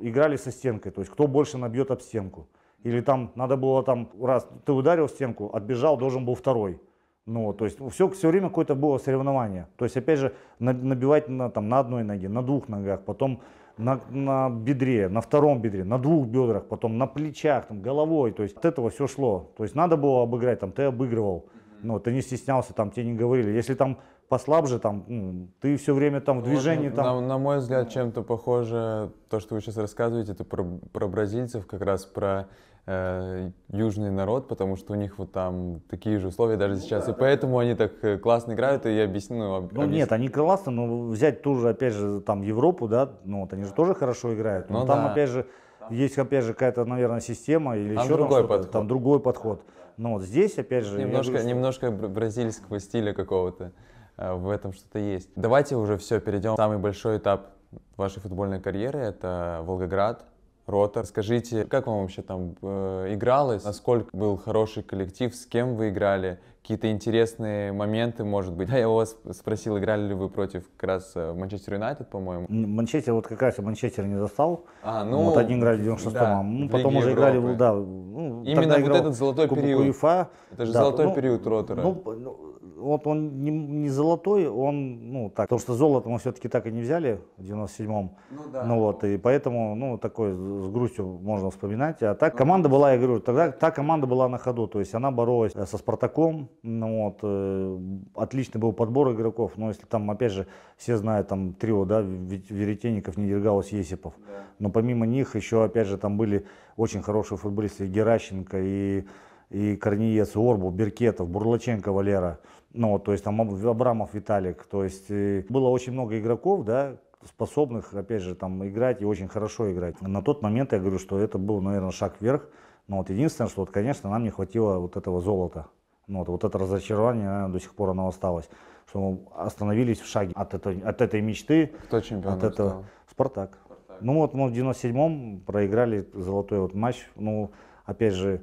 играли со стенкой, то есть кто больше набьет об стенку. Или там надо было там, раз ты ударил стенку, отбежал, должен был второй. Ну, то есть все, все время какое-то было соревнование. То есть, опять же, набивать на, там, на одной ноге, на двух ногах, потом на, на бедре, на втором бедре, на двух бедрах, потом на плечах, там, головой. То есть от этого все шло. То есть надо было обыграть, там, ты обыгрывал. Ну, ты не стеснялся, там тебе не говорили. Если там послабже, там, ну, ты все время там в движении. Вот, там... На, на мой взгляд, чем-то похоже то, что вы сейчас рассказываете, это про, про бразильцев, как раз про э, южный народ, потому что у них вот там такие же условия даже ну сейчас, ну, да, и поэтому они так э, классно играют, и я объясню. Ну, ну объясню. нет, они классно, но взять ту же, опять же, там Европу, да, ну вот они же тоже хорошо играют, но ну, там да. опять же есть опять же какая-то, наверное, система или там еще другой там подход. Там другой подход. Но ну, вот здесь, опять же... Немножко, говорю, что... бразильского стиля какого-то э, в этом что-то есть. Давайте уже все, перейдем. Самый большой этап вашей футбольной карьеры — это Волгоград, Ротор. Скажите, как вам вообще там э, игралось? Насколько был хороший коллектив? С кем вы играли? какие-то интересные моменты, может быть. Да, я у вас спросил, играли ли вы против как раз э, Манчестер Юнайтед, по-моему. Манчестер, вот как раз Манчестер не застал. А, ну, вот они играли в 96-м, да, ну, потом Лиги уже Европы. играли, да. Ну, Именно вот этот золотой Кубок период. УЕФА. Это же да, золотой ну, период Ротора. Ну, ну вот он не, не золотой, он, ну, так, потому что золото мы все-таки так и не взяли в 97-м, ну, да. ну, вот, и поэтому, ну, такой с грустью можно вспоминать, а так ну, команда была, я говорю, тогда та команда была на ходу, то есть она боролась э, со Спартаком, ну, вот, э, отличный был подбор игроков, но если там, опять же, все знают, там, трио, да, Веретенников, Недергалов, Есипов, да. но помимо них еще, опять же, там были очень хорошие футболисты, Геращенко и и Корнеец, и Орбу, Беркетов, Бурлаченко, Валера, ну, то есть там Абрамов, Виталик, то есть э, было очень много игроков, да, способных, опять же, там играть и очень хорошо играть. На тот момент я говорю, что это был, наверное, шаг вверх, но вот единственное, что вот, конечно, нам не хватило вот этого золота. Ну, вот, вот это разочарование, наверное, до сих пор оно осталось. Что мы остановились в шаге от этой, от этой мечты. Кто чемпион? От этого. Стал? Спартак. Спартак. Ну вот мы в 97-м проиграли золотой вот матч. Ну, опять же,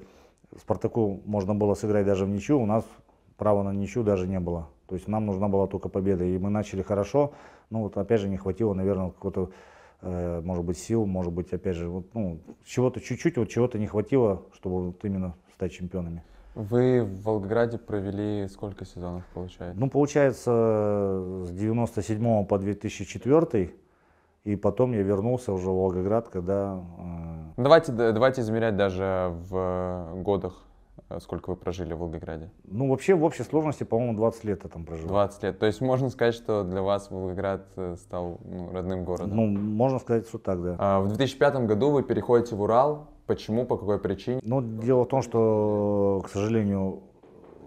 Спартаку можно было сыграть даже в ничью, у нас права на ничью даже не было. То есть нам нужна была только победа. И мы начали хорошо, но ну вот опять же не хватило, наверное, какого-то, э, может быть, сил, может быть, опять же, вот, ну, чего-то чуть-чуть, вот чего-то не хватило, чтобы вот именно стать чемпионами. Вы в Волгограде провели сколько сезонов, получается? Ну, получается, с 97 по 2004 и потом я вернулся уже в Волгоград, когда... Э, давайте, давайте измерять даже в годах, э, сколько вы прожили в Волгограде. Ну, вообще в общей сложности, по-моему, 20 лет я там прожил. 20 лет. То есть можно сказать, что для вас Волгоград э, стал ну, родным городом? Ну, можно сказать, что так, да. А в 2005 году вы переходите в Урал. Почему, по какой причине? Ну, дело в том, что, к сожалению,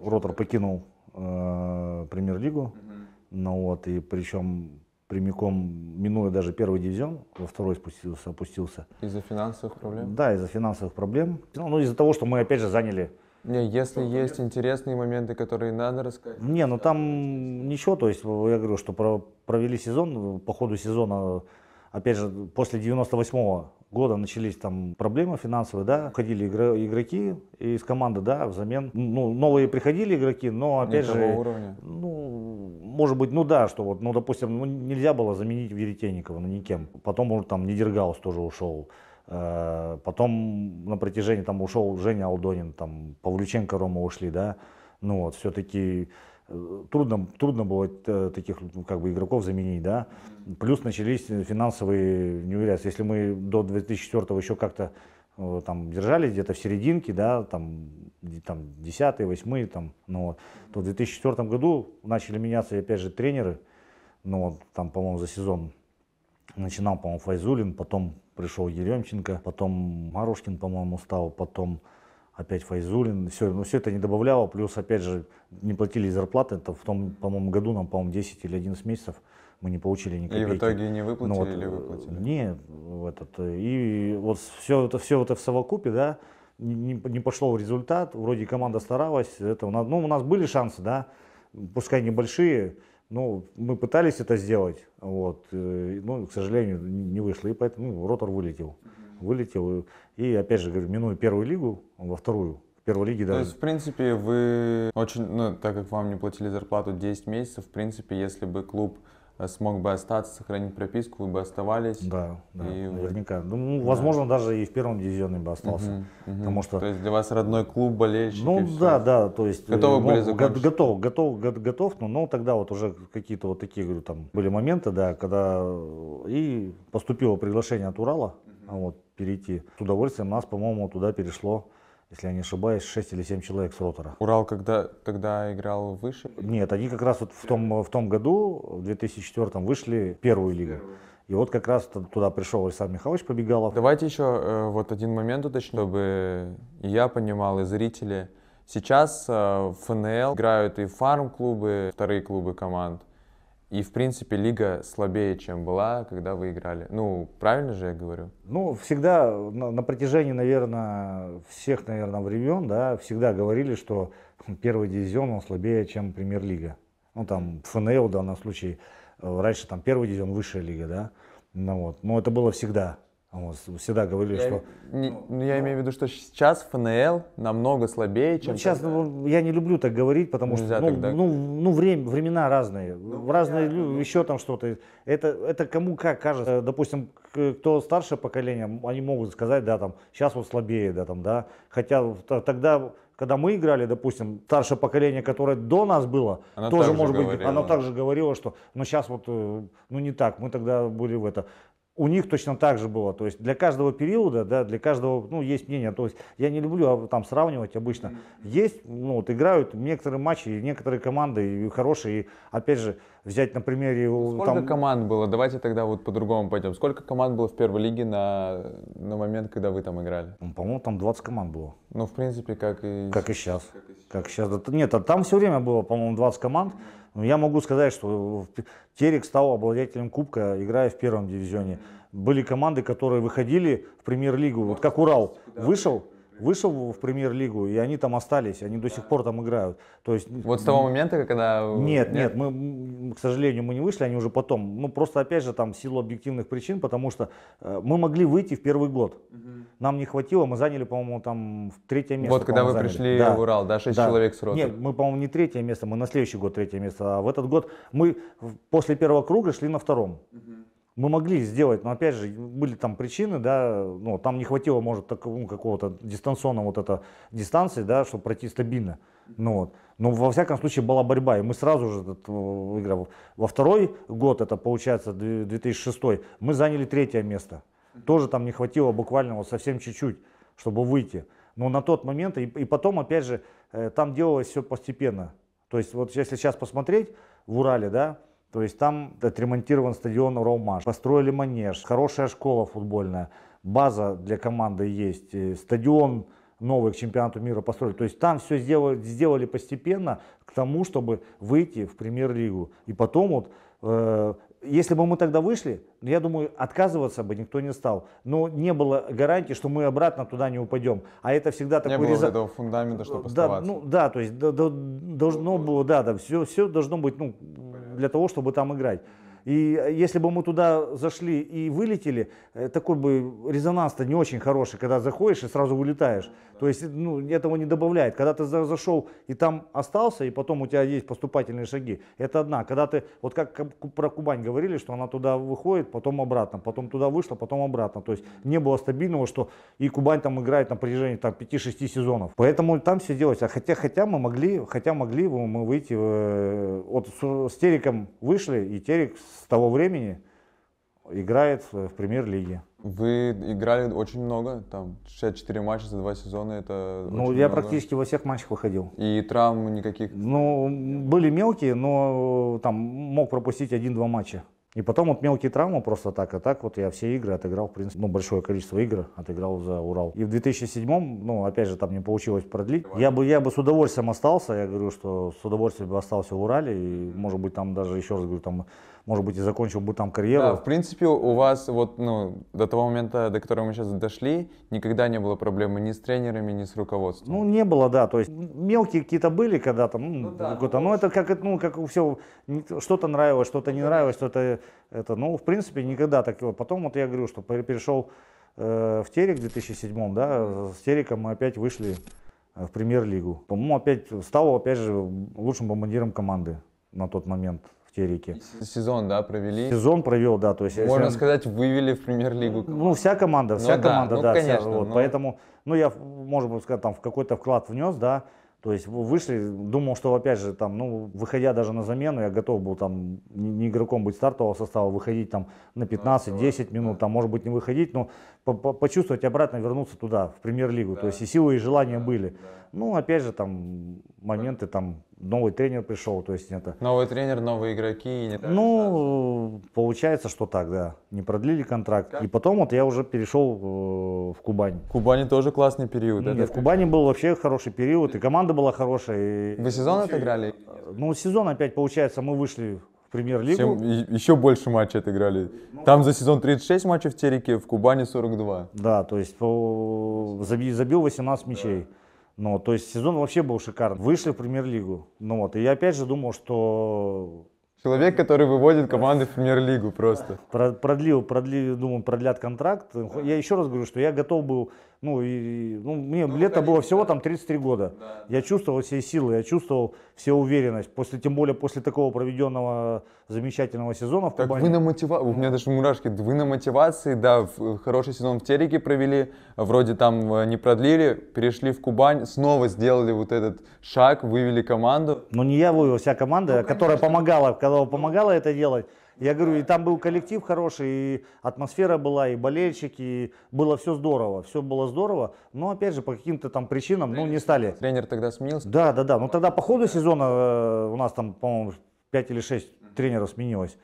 Ротор покинул э, премьер-лигу. mm Ну вот, и причем прямиком, минуя даже первый дивизион, во второй спустился, опустился. Из-за финансовых проблем? Да, из-за финансовых проблем. Ну, ну, из-за того, что мы опять же заняли... Не, если есть интересные моменты, которые надо рассказать. Не, ну там ничего, то есть я говорю, что провели сезон, по ходу сезона, опять же, после 98-го года начались там проблемы финансовые, да, уходили игроки из команды, да, взамен, ну, новые приходили игроки, но опять Никого же, уровня. ну, может быть, ну да, что вот, ну, допустим, ну, нельзя было заменить Веретенникова, ну, никем. Потом, может, там Нидергаус тоже ушел. Э, потом на протяжении там ушел Женя Алдонин, там Павлюченко, Рома ушли, да. Ну вот, все-таки э, трудно, трудно было э, таких ну, как бы, игроков заменить, да. Плюс начались финансовые неуверенности. Если мы до 2004 еще как-то э, там держались где-то в серединке, да, там, там 10 8 там, ну вот, то в 2004 году начали меняться, опять же, тренеры, ну вот, там, по-моему, за сезон начинал, по-моему, Файзулин, потом пришел Еремченко, потом Морошкин, по-моему, стал, потом опять Файзулин, все, но ну, все это не добавляло, плюс, опять же, не платили зарплаты, это в том, по-моему, году нам, по-моему, 10 или 11 месяцев мы не получили ни копейки. И в итоге не ну выплатили вот, или выплатили? Не, этот, и вот все это, все это в совокупе, да, не, не пошло в результат, вроде команда старалась, это ну, у нас были шансы, да, пускай небольшие, но мы пытались это сделать, вот, э, ну, к сожалению, не вышло, и поэтому ну, ротор вылетел вылетел. И опять же, говорю, минуя первую лигу, во вторую, в первой лиге То даже. То есть, в принципе, вы очень, ну, так как вам не платили зарплату 10 месяцев, в принципе, если бы клуб э, смог бы остаться, сохранить прописку, вы бы оставались. Да, да и... наверняка. Ну, возможно, даже и в первом дивизионе бы остался. Угу, угу. Потому что... То есть для вас родной клуб, болельщики? Ну да, все. да, то есть... Э, Готовы ну, были закончить? Готов, готов, готов, готов но, но тогда вот уже какие-то вот такие, говорю, там были моменты, да, когда э, и поступило приглашение от Урала, угу. вот, перейти. С удовольствием нас, по-моему, туда перешло если я не ошибаюсь, 6 или 7 человек с ротора. Урал когда тогда играл выше? Нет, они как раз вот в том, в том году, в 2004 вышли первую лигу. И вот как раз туда пришел Александр Михайлович Побегалов. Давайте еще э, вот один момент уточню, чтобы я понимал, и зрители. Сейчас э, в ФНЛ играют и фарм-клубы, вторые клубы команд. И, в принципе, лига слабее, чем была, когда вы играли. Ну, правильно же я говорю? Ну, всегда на, на протяжении, наверное, всех, наверное, времен, да, всегда говорили, что хм, первый дивизион, он слабее, чем премьер-лига. Ну, там, ФНЛ в данном случае, э, раньше там первый дивизион, высшая лига, да. Ну, вот. Но это было всегда всегда говорили, я, что... Не, ну, ну, я ну. имею в виду, что сейчас ФНЛ намного слабее, ну, чем... Ну, сейчас ну, я не люблю так говорить, потому что ну, тогда... ну, ну, время, времена разные, ну, разные, я, ну. еще там что-то. Это, это кому как кажется. Э, допустим, кто старшее поколение, они могут сказать, да, там, сейчас вот слабее, да, там, да. Хотя тогда когда мы играли, допустим, старшее поколение, которое до нас было, она тоже, может говорила. быть, оно также говорило, что ну сейчас вот, э, ну не так, мы тогда были в это у них точно так же было. То есть для каждого периода, да, для каждого, ну, есть мнение. То есть я не люблю а, там сравнивать обычно. Есть, ну, вот играют некоторые матчи, некоторые команды хорошие. И, опять же, взять на примере... Сколько там... команд было? Давайте тогда вот по-другому пойдем. Сколько команд было в первой лиге на, на момент, когда вы там играли? Ну, по-моему, там 20 команд было. Ну, в принципе, как и... Как и сейчас. Как и сейчас. Как и сейчас. Нет, а там все время было, по-моему, 20 команд. Ну я могу сказать, что Терек стал обладателем Кубка, играя в первом дивизионе. Были команды, которые выходили в премьер-лигу, вот как Урал вышел, вышел в премьер-лигу, и они там остались, они до сих пор там играют. То есть, вот с того момента, когда... Нет, нет, нет, мы, к сожалению, мы не вышли, они уже потом. Ну, просто, опять же, там, в силу объективных причин, потому что э, мы могли выйти в первый год. Угу. Нам не хватило, мы заняли, по-моему, там третье место. Вот когда вы заняли. пришли да. в Урал, да, шесть да. человек с ротом. Нет, мы, по-моему, не третье место, мы на следующий год третье место, а в этот год мы после первого круга шли на втором. Угу мы могли сделать, но опять же, были там причины, да, ну, там не хватило, может, так, ну, какого-то дистанционного вот это дистанции, да, чтобы пройти стабильно. Ну, вот. Но во всяком случае была борьба, и мы сразу же этот, э, выиграли. Во второй год, это получается 2006, мы заняли третье место. Тоже там не хватило буквально вот совсем чуть-чуть, чтобы выйти. Но на тот момент, и, и потом, опять же, э, там делалось все постепенно. То есть вот если сейчас посмотреть в Урале, да, то есть там отремонтирован стадион Ромаш, построили манеж, хорошая школа футбольная, база для команды есть, э, стадион новый к чемпионату мира построили. То есть там все сделали, сделали постепенно к тому, чтобы выйти в премьер-лигу. И потом вот э, если бы мы тогда вышли, ну, я думаю, отказываться бы никто не стал. Но не было гарантии, что мы обратно туда не упадем. А это всегда такой... Не было этого фундамента, чтобы оставаться. Да, ну, да, то есть да, да, должно было, да, да, все, все должно быть ну, для того, чтобы там играть. И если бы мы туда зашли и вылетели, э, такой бы резонанс-то не очень хороший, когда заходишь и сразу вылетаешь. То есть ну, этого не добавляет. Когда ты зашел и там остался, и потом у тебя есть поступательные шаги, это одна. Когда ты, вот как про Кубань говорили, что она туда выходит, потом обратно, потом туда вышла, потом обратно. То есть не было стабильного, что и Кубань там играет на протяжении там, 5-6 сезонов. Поэтому там все делать. А хотя, хотя мы могли, хотя могли мы выйти, э, вот с, с Териком вышли, и Терек с того времени играет в премьер-лиге. Вы играли очень много, там 64 матча за два сезона, это Ну, я много. практически во всех матчах выходил. И травм никаких? Ну, были мелкие, но там мог пропустить один-два матча. И потом вот мелкие травмы просто так, а так вот я все игры отыграл, в принципе, ну, большое количество игр отыграл за Урал. И в 2007, м ну, опять же, там не получилось продлить. Я бы, я бы с удовольствием остался, я говорю, что с удовольствием бы остался в Урале, и, может быть, там даже, еще раз говорю, там может быть, и закончил бы там карьеру. Да, в принципе, у вас вот, ну, до того момента, до которого мы сейчас дошли, никогда не было проблемы ни с тренерами, ни с руководством. Ну, не было, да, то есть мелкие какие-то были когда-то, ну, ну да, то ну, это как, ну, как все, что-то нравилось, что-то не нравилось, что-то это, ну, в принципе, никогда так. Потом вот я говорю, что перешел э, в Терек в 2007, да, с Тереком мы опять вышли э, в премьер-лигу. По-моему, опять стал, опять же, лучшим бомбардиром команды на тот момент истерики. Сезон, да, провели? Сезон провел, да. То есть, Можно если... сказать, вывели в премьер-лигу. Ну, вся команда, ну, вся да, команда, ну, да. Конечно, вся, вот, но... Ну. Поэтому, ну, я, может быть, сказать, там в какой-то вклад внес, да. То есть вышли, думал, что опять же там, ну, выходя даже на замену, я готов был там не игроком быть стартового состава, выходить там на 15-10 ну, минут, там, может быть, не выходить, но почувствовать обратно, вернуться туда, в премьер-лигу. Да. То есть и силы, и желания да, были. Да. Ну, опять же, там моменты там новый тренер пришел, то есть это... Новый тренер, новые игроки. Не ну, шанс. получается, что так, да. Не продлили контракт. Как? И потом вот я уже перешел э, в Кубань. В Кубани тоже классный период. Нет, это в Кубани был вообще хороший период, и команда была хорошая. И... Вы сезон отыграли? Ну, сезон опять, получается, мы вышли в премьер-лигу. Еще больше матчей отыграли. Ну, Там за сезон 36 матчей в Тереке, в Кубани 42. Да, то есть по... забил 18 мячей. Да. Ну, то есть сезон вообще был шикарный. Вышли в премьер-лигу. Ну вот, и я опять же думал, что... Человек, который выводит команды в премьер-лигу просто. Продлил, продлил, думаю, продлят контракт. Я еще раз говорю, что я готов был ну, и, ну мне ну, лето было всего да. там 33 года. Да, я да. чувствовал все силы, я чувствовал все уверенность. После, тем более после такого проведенного замечательного сезона в так Кубани. Вы на мотива... У меня даже мурашки. Вы на мотивации, да, хороший сезон в Тереке провели, вроде там э, не продлили, перешли в Кубань, снова сделали вот этот шаг, вывели команду. Но ну, не я вывел, вся команда, ну, которая помогала, когда помогала это делать. Я говорю, и там был коллектив хороший, и атмосфера была, и болельщики, и было все здорово, все было здорово, но опять же по каким-то там причинам, тренер, ну не стали. Тренер тогда сменился? Да, да, да, но ну, тогда по ходу сезона э, у нас там, по-моему, 5 или 6 тренеров сменилось.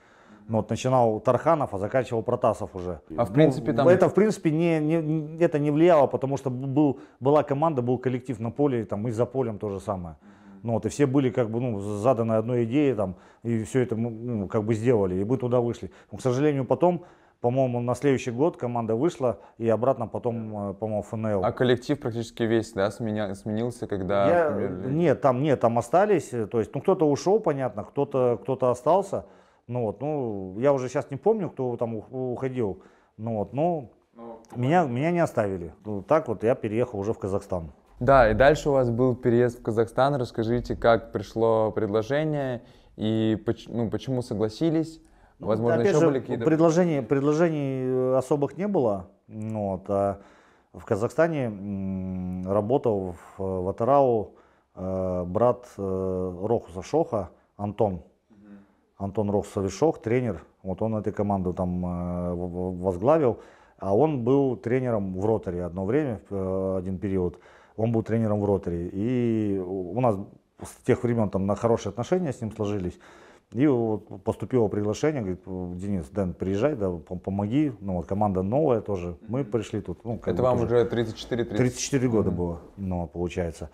Ну, вот начинал Тарханов, а заканчивал Протасов уже. А в ну, принципе там... Это в принципе не, не, это не влияло, потому что был, была команда, был коллектив на поле, и там и за полем то же самое. Ну, вот, и все были как бы ну, заданы одной идеей, там, и все это ну, как бы сделали, и мы туда вышли. Но, к сожалению, потом по-моему, на следующий год команда вышла и обратно потом, э, по-моему, ФНЛ. А коллектив практически весь, да, сменя... сменился, когда... Я... Например... Э, нет, там, нет, там остались, э, то есть, ну, кто-то ушел, понятно, кто-то кто, -то, остался, ну, вот, ну, я уже сейчас не помню, кто там уходил, ну, вот, ну, ну меня, меня не оставили. Ну, так вот я переехал уже в Казахстан. Да, и дальше у вас был переезд в Казахстан. Расскажите, как пришло предложение и ну, почему согласились? Ну, Возможно, опять еще же, были какие-то... Предложений, предложений э, особых не было. Ну вот, а в Казахстане работал в, э, в Атарау э, брат э, Рохуса Шоха, Антон. Антон Рохусович Шох, тренер. Вот он эту команду там э, возглавил. А он был тренером в Роторе одно время, один период он был тренером в Роторе. И у нас с тех времен там на хорошие отношения с ним сложились. И вот поступило приглашение, говорит, Денис, Дэн, приезжай, да, помоги. Ну, вот команда новая тоже. Мы пришли тут. Ну, Это вам уже 34 30. 34 года mm-hmm. было, ну, получается.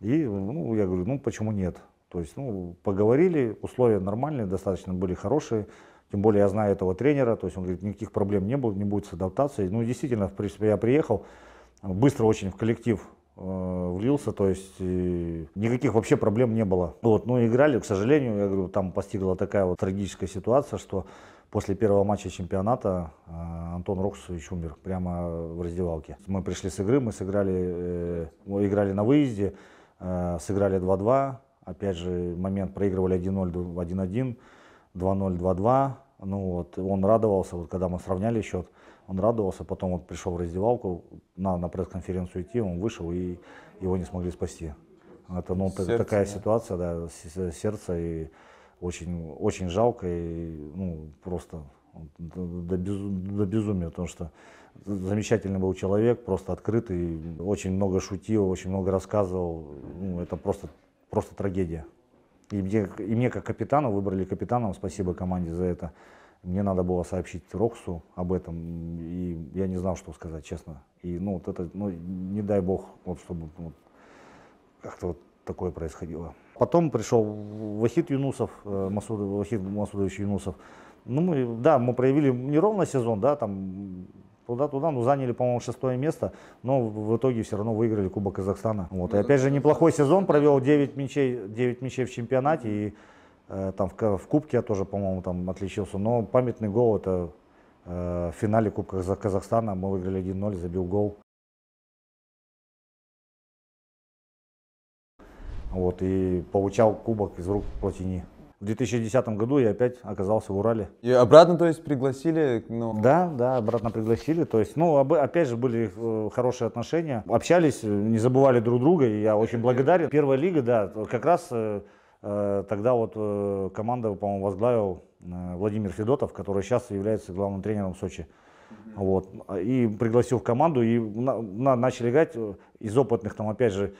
И ну, я говорю, ну почему нет? То есть, ну, поговорили, условия нормальные, достаточно были хорошие. Тем более я знаю этого тренера, то есть он говорит, никаких проблем не будет, не будет с адаптацией. Ну, действительно, в принципе, я приехал, быстро очень в коллектив Э, влился, то есть никаких вообще проблем не было. Вот, ну играли, к сожалению, я говорю, там постигла такая вот трагическая ситуация, что после первого матча чемпионата э, Антон Роксович умер прямо в раздевалке. Мы пришли с игры, мы сыграли, э, мы играли на выезде, сыграли 2-2, опять же момент проигрывали 1-0, 1-1, 2-0, 2-2, ну вот, он радовался, вот когда мы сравняли счет, он радовался, потом вот пришел в раздевалку, на, на пресс-конференцию идти, он вышел, и его не смогли спасти. Это ну, сердце, такая да. ситуация, да, сердце, и очень, очень жалко, и ну, просто до, без, до безумия, потому что замечательный был человек, просто открытый, очень много шутил, очень много рассказывал, ну, это просто, просто трагедия. И мне, и мне как капитану выбрали капитаном, спасибо команде за это. Мне надо было сообщить Роксу об этом, и я не знал, что сказать, честно. И, ну, вот это, ну, не дай бог, вот, чтобы вот, ну, как-то вот такое происходило. Потом пришел Вахид Юнусов, э, Масуд, Вахид Масудович Юнусов. Ну, мы, да, мы проявили неровно сезон, да, там туда-туда, ну заняли, по-моему, шестое место, но в итоге все равно выиграли Кубок Казахстана. Вот. И ну, опять же, неплохой сезон, провел 9 мячей, 9 мячей в чемпионате, и Э, там в, в Кубке я тоже, по-моему, там отличился. Но памятный гол это э, в финале Кубка за Казахстана. Мы выиграли 1-0, забил гол. Вот, и получал кубок из рук Платини. В 2010 году я опять оказался в Урале. И обратно, то есть, пригласили? Ну... Да, да, обратно пригласили. То есть, ну, опять же, были э, хорошие отношения. Общались, не забывали друг друга, и я очень благодарен. Первая лига, да, как раз Э, тогда вот э, команда, по-моему, возглавил э, Владимир Федотов, который сейчас является главным тренером Сочи. Вот. И пригласил в команду, и на, на, начали играть из опытных, там, опять же,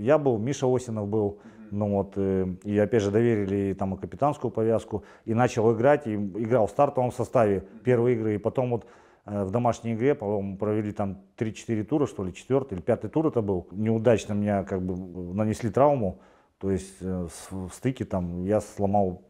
я был, Миша Осинов был, ну вот, и опять же доверили и, там и капитанскую повязку, и начал играть, и играл в стартовом составе первые игры, и потом вот в домашней игре, по-моему, провели там 3-4 тура, что ли, четвертый или пятый тур это был. Неудачно меня как бы нанесли травму, то есть э, в стыке там я сломал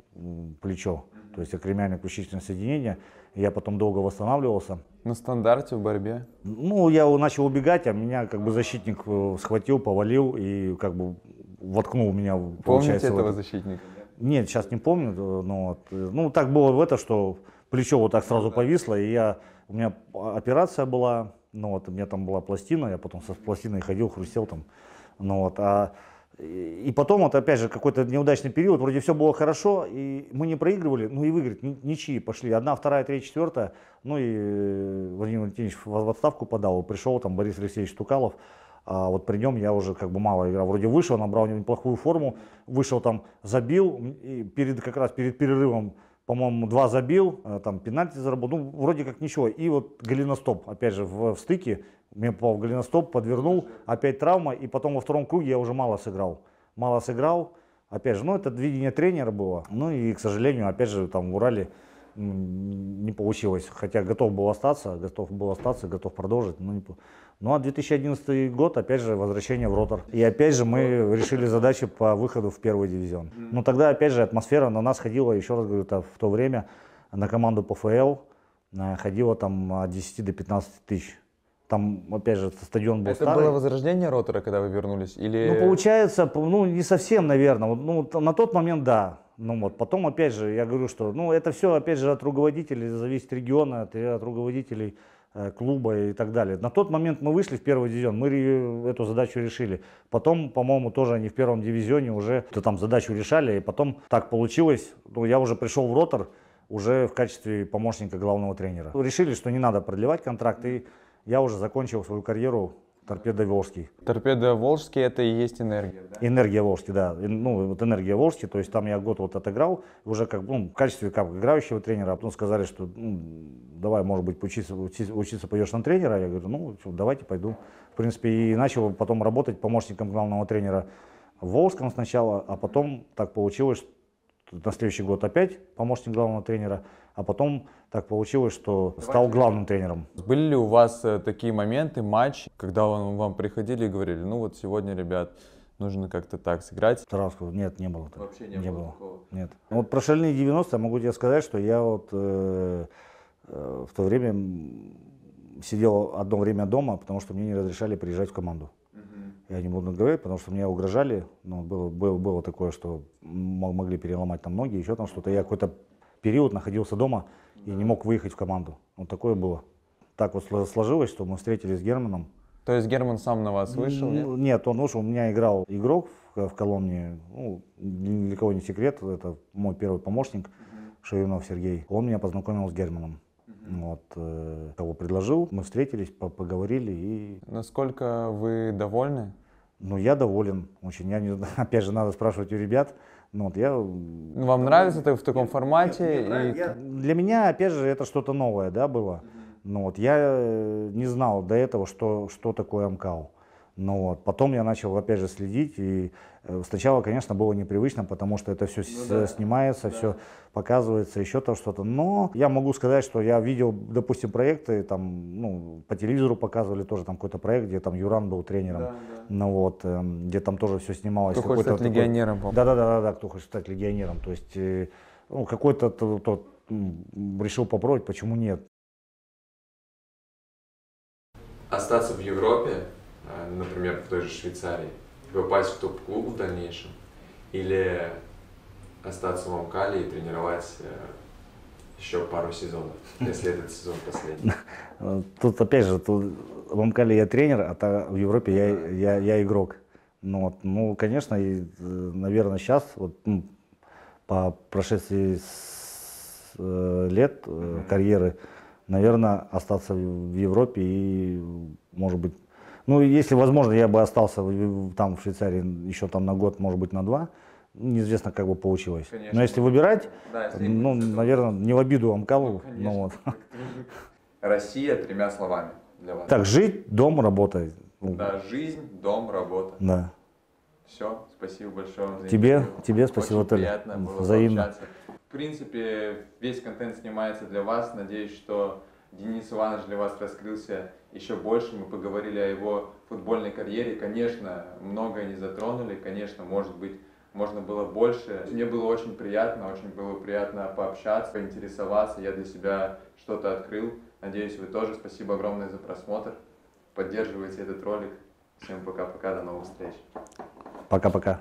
плечо, то есть акремиальное ключичное соединение. Я потом долго восстанавливался. На стандарте в борьбе? Ну, я начал убегать, а меня как бы защитник э, схватил, повалил и как бы воткнул меня. Помните получается, этого вот... защитника? Нет, сейчас не помню, э, но вот, ну так было в это, что плечо вот так сразу повисло, и я, у меня операция была, ну вот, у меня там была пластина, я потом со пластиной ходил, хрустел там, ну вот, а и потом, вот опять же, какой-то неудачный период, вроде все было хорошо, и мы не проигрывали, ну и выиграть ничьи пошли. Одна, вторая, третья, четвертая. Ну и э, Владимир Валентинович в отставку подал, пришел там Борис Алексеевич Тукалов. А вот при нем я уже как бы мало играл. Вроде вышел, набрал неплохую форму, вышел там, забил, и перед, как раз перед перерывом по-моему, два забил, э, там пенальти заработал, ну, вроде как ничего. И вот голеностоп, опять же, в, в стыке, мне попал в голеностоп, подвернул, опять травма, и потом во втором круге я уже мало сыграл. Мало сыграл, опять же, ну, это видение тренера было. Ну, и, к сожалению, опять же, там в Урале ну, не получилось. Хотя готов был остаться, готов был остаться, готов продолжить, но не ну а 2011 год, опять же, возвращение в ротор. И опять же мы решили задачи по выходу в первый дивизион. Но тогда, опять же, атмосфера на нас ходила, еще раз говорю, в то время на команду ПФЛ э, ходило там от 10 до 15 тысяч. Там, опять же, стадион был Это старый. было возрождение ротора, когда вы вернулись? Или... Ну, получается, ну, не совсем, наверное. Ну, на тот момент, да. Ну вот, потом, опять же, я говорю, что, ну, это все, опять же, от руководителей, зависит региона, от, от руководителей э, клуба и так далее. На тот момент мы вышли в первый дивизион, мы эту задачу решили. Потом, по-моему, тоже они в первом дивизионе уже то, там задачу решали, и потом так получилось, ну, я уже пришел в ротор уже в качестве помощника главного тренера. Решили, что не надо продлевать контракт, и я уже закончил свою карьеру Торпеда Волжский. Торпеда Волжский это и есть энергия, да? Энергия Волжский, да. Ну, вот энергия Волжский, то есть там я год вот отыграл, уже как, ну, в качестве как играющего тренера, а потом сказали, что ну, давай, может быть, учиться, учиться, учиться пойдешь на тренера. Я говорю, ну, давайте пойду. В принципе, и начал потом работать помощником главного тренера в Волжском сначала, а потом так получилось, что на следующий год опять помощник главного тренера а потом так получилось, что стал главным тренером. Были ли у вас э, такие моменты, матч, когда вам приходили и говорили, ну вот сегодня, ребят, нужно как-то так сыграть? Тараску нет, не было. Вообще не, не было, было такого? Нет. Ну, вот про шальные 90 могу тебе сказать, что я вот э, э, в то время сидел одно время дома, потому что мне не разрешали приезжать в команду. Я не буду говорить, потому что мне угрожали, но ну, было, было, было такое, что могли переломать там ноги, еще там что-то. Я какой-то период находился дома и не мог выехать в команду. Вот такое было. Так вот сложилось, что мы встретились с Германом. То есть Герман сам на вас вышел? Нет, нет он вышел. У меня играл игрок в, в колонне. Ну, для кого не секрет, это мой первый помощник Шевинов Сергей. Он меня познакомил с Германом. Вот, э, кого предложил, мы встретились, по поговорили и... Насколько вы довольны? Ну, я доволен очень. Я не... Опять же, надо спрашивать у ребят, ну, вот я... Ну, вам да, э, нравится это в таком нет, формате? Нет, и... я... Для меня, опять же, это что-то новое да, было. Ну, вот я э, не знал до этого, что, что такое МКАУ. Но ну вот. Потом я начал опять же следить, и э, сначала, конечно, было непривычно, потому что это все ну, да. снимается, да. все показывается, еще там что-то. Но я могу сказать, что я видел, допустим, проекты, там, ну, по телевизору показывали тоже там какой-то проект, где там Юран был тренером, да, да. ну вот, эм, где там тоже все снималось. Кто хочет стать такой... легионером, Да-да-да, кто хочет стать легионером, то есть, э, ну, какой-то тот решил попробовать, почему нет. Остаться в Европе Э, например, в той же Швейцарии, попасть в топ-клуб в дальнейшем, или остаться в Амкале и тренировать э, еще пару сезонов, если этот сезон последний. Ну, тут опять же, тут в Амкале я тренер, а в Европе я, я, я игрок. Ну, вот, ну, конечно, и, э, наверное, сейчас, вот, ну, по прошествии с, э, лет э, карьеры, наверное, остаться в Европе и, может быть, ну, если возможно, я бы остался там в Швейцарии еще там на год, может быть, на два. Неизвестно, как бы получилось. Конечно. Но если выбирать, да, если ну, наверное, не в обиду Амкалу. Ну, ну, вот. Россия тремя словами для вас. Так, жить, дом, работа. Да, жизнь, дом, работа. Да. Все, спасибо большое вам за Тебе, интервью. тебе спасибо, Очень Толь. приятно было Взаимно. Пообщаться. В принципе, весь контент снимается для вас. Надеюсь, что Денис Иванович для вас раскрылся еще больше мы поговорили о его футбольной карьере. Конечно, многое не затронули, конечно, может быть, можно было больше. Мне было очень приятно, очень было приятно пообщаться, поинтересоваться. Я для себя что-то открыл. Надеюсь, вы тоже. Спасибо огромное за просмотр. Поддерживайте этот ролик. Всем пока-пока, до новых встреч. Пока-пока.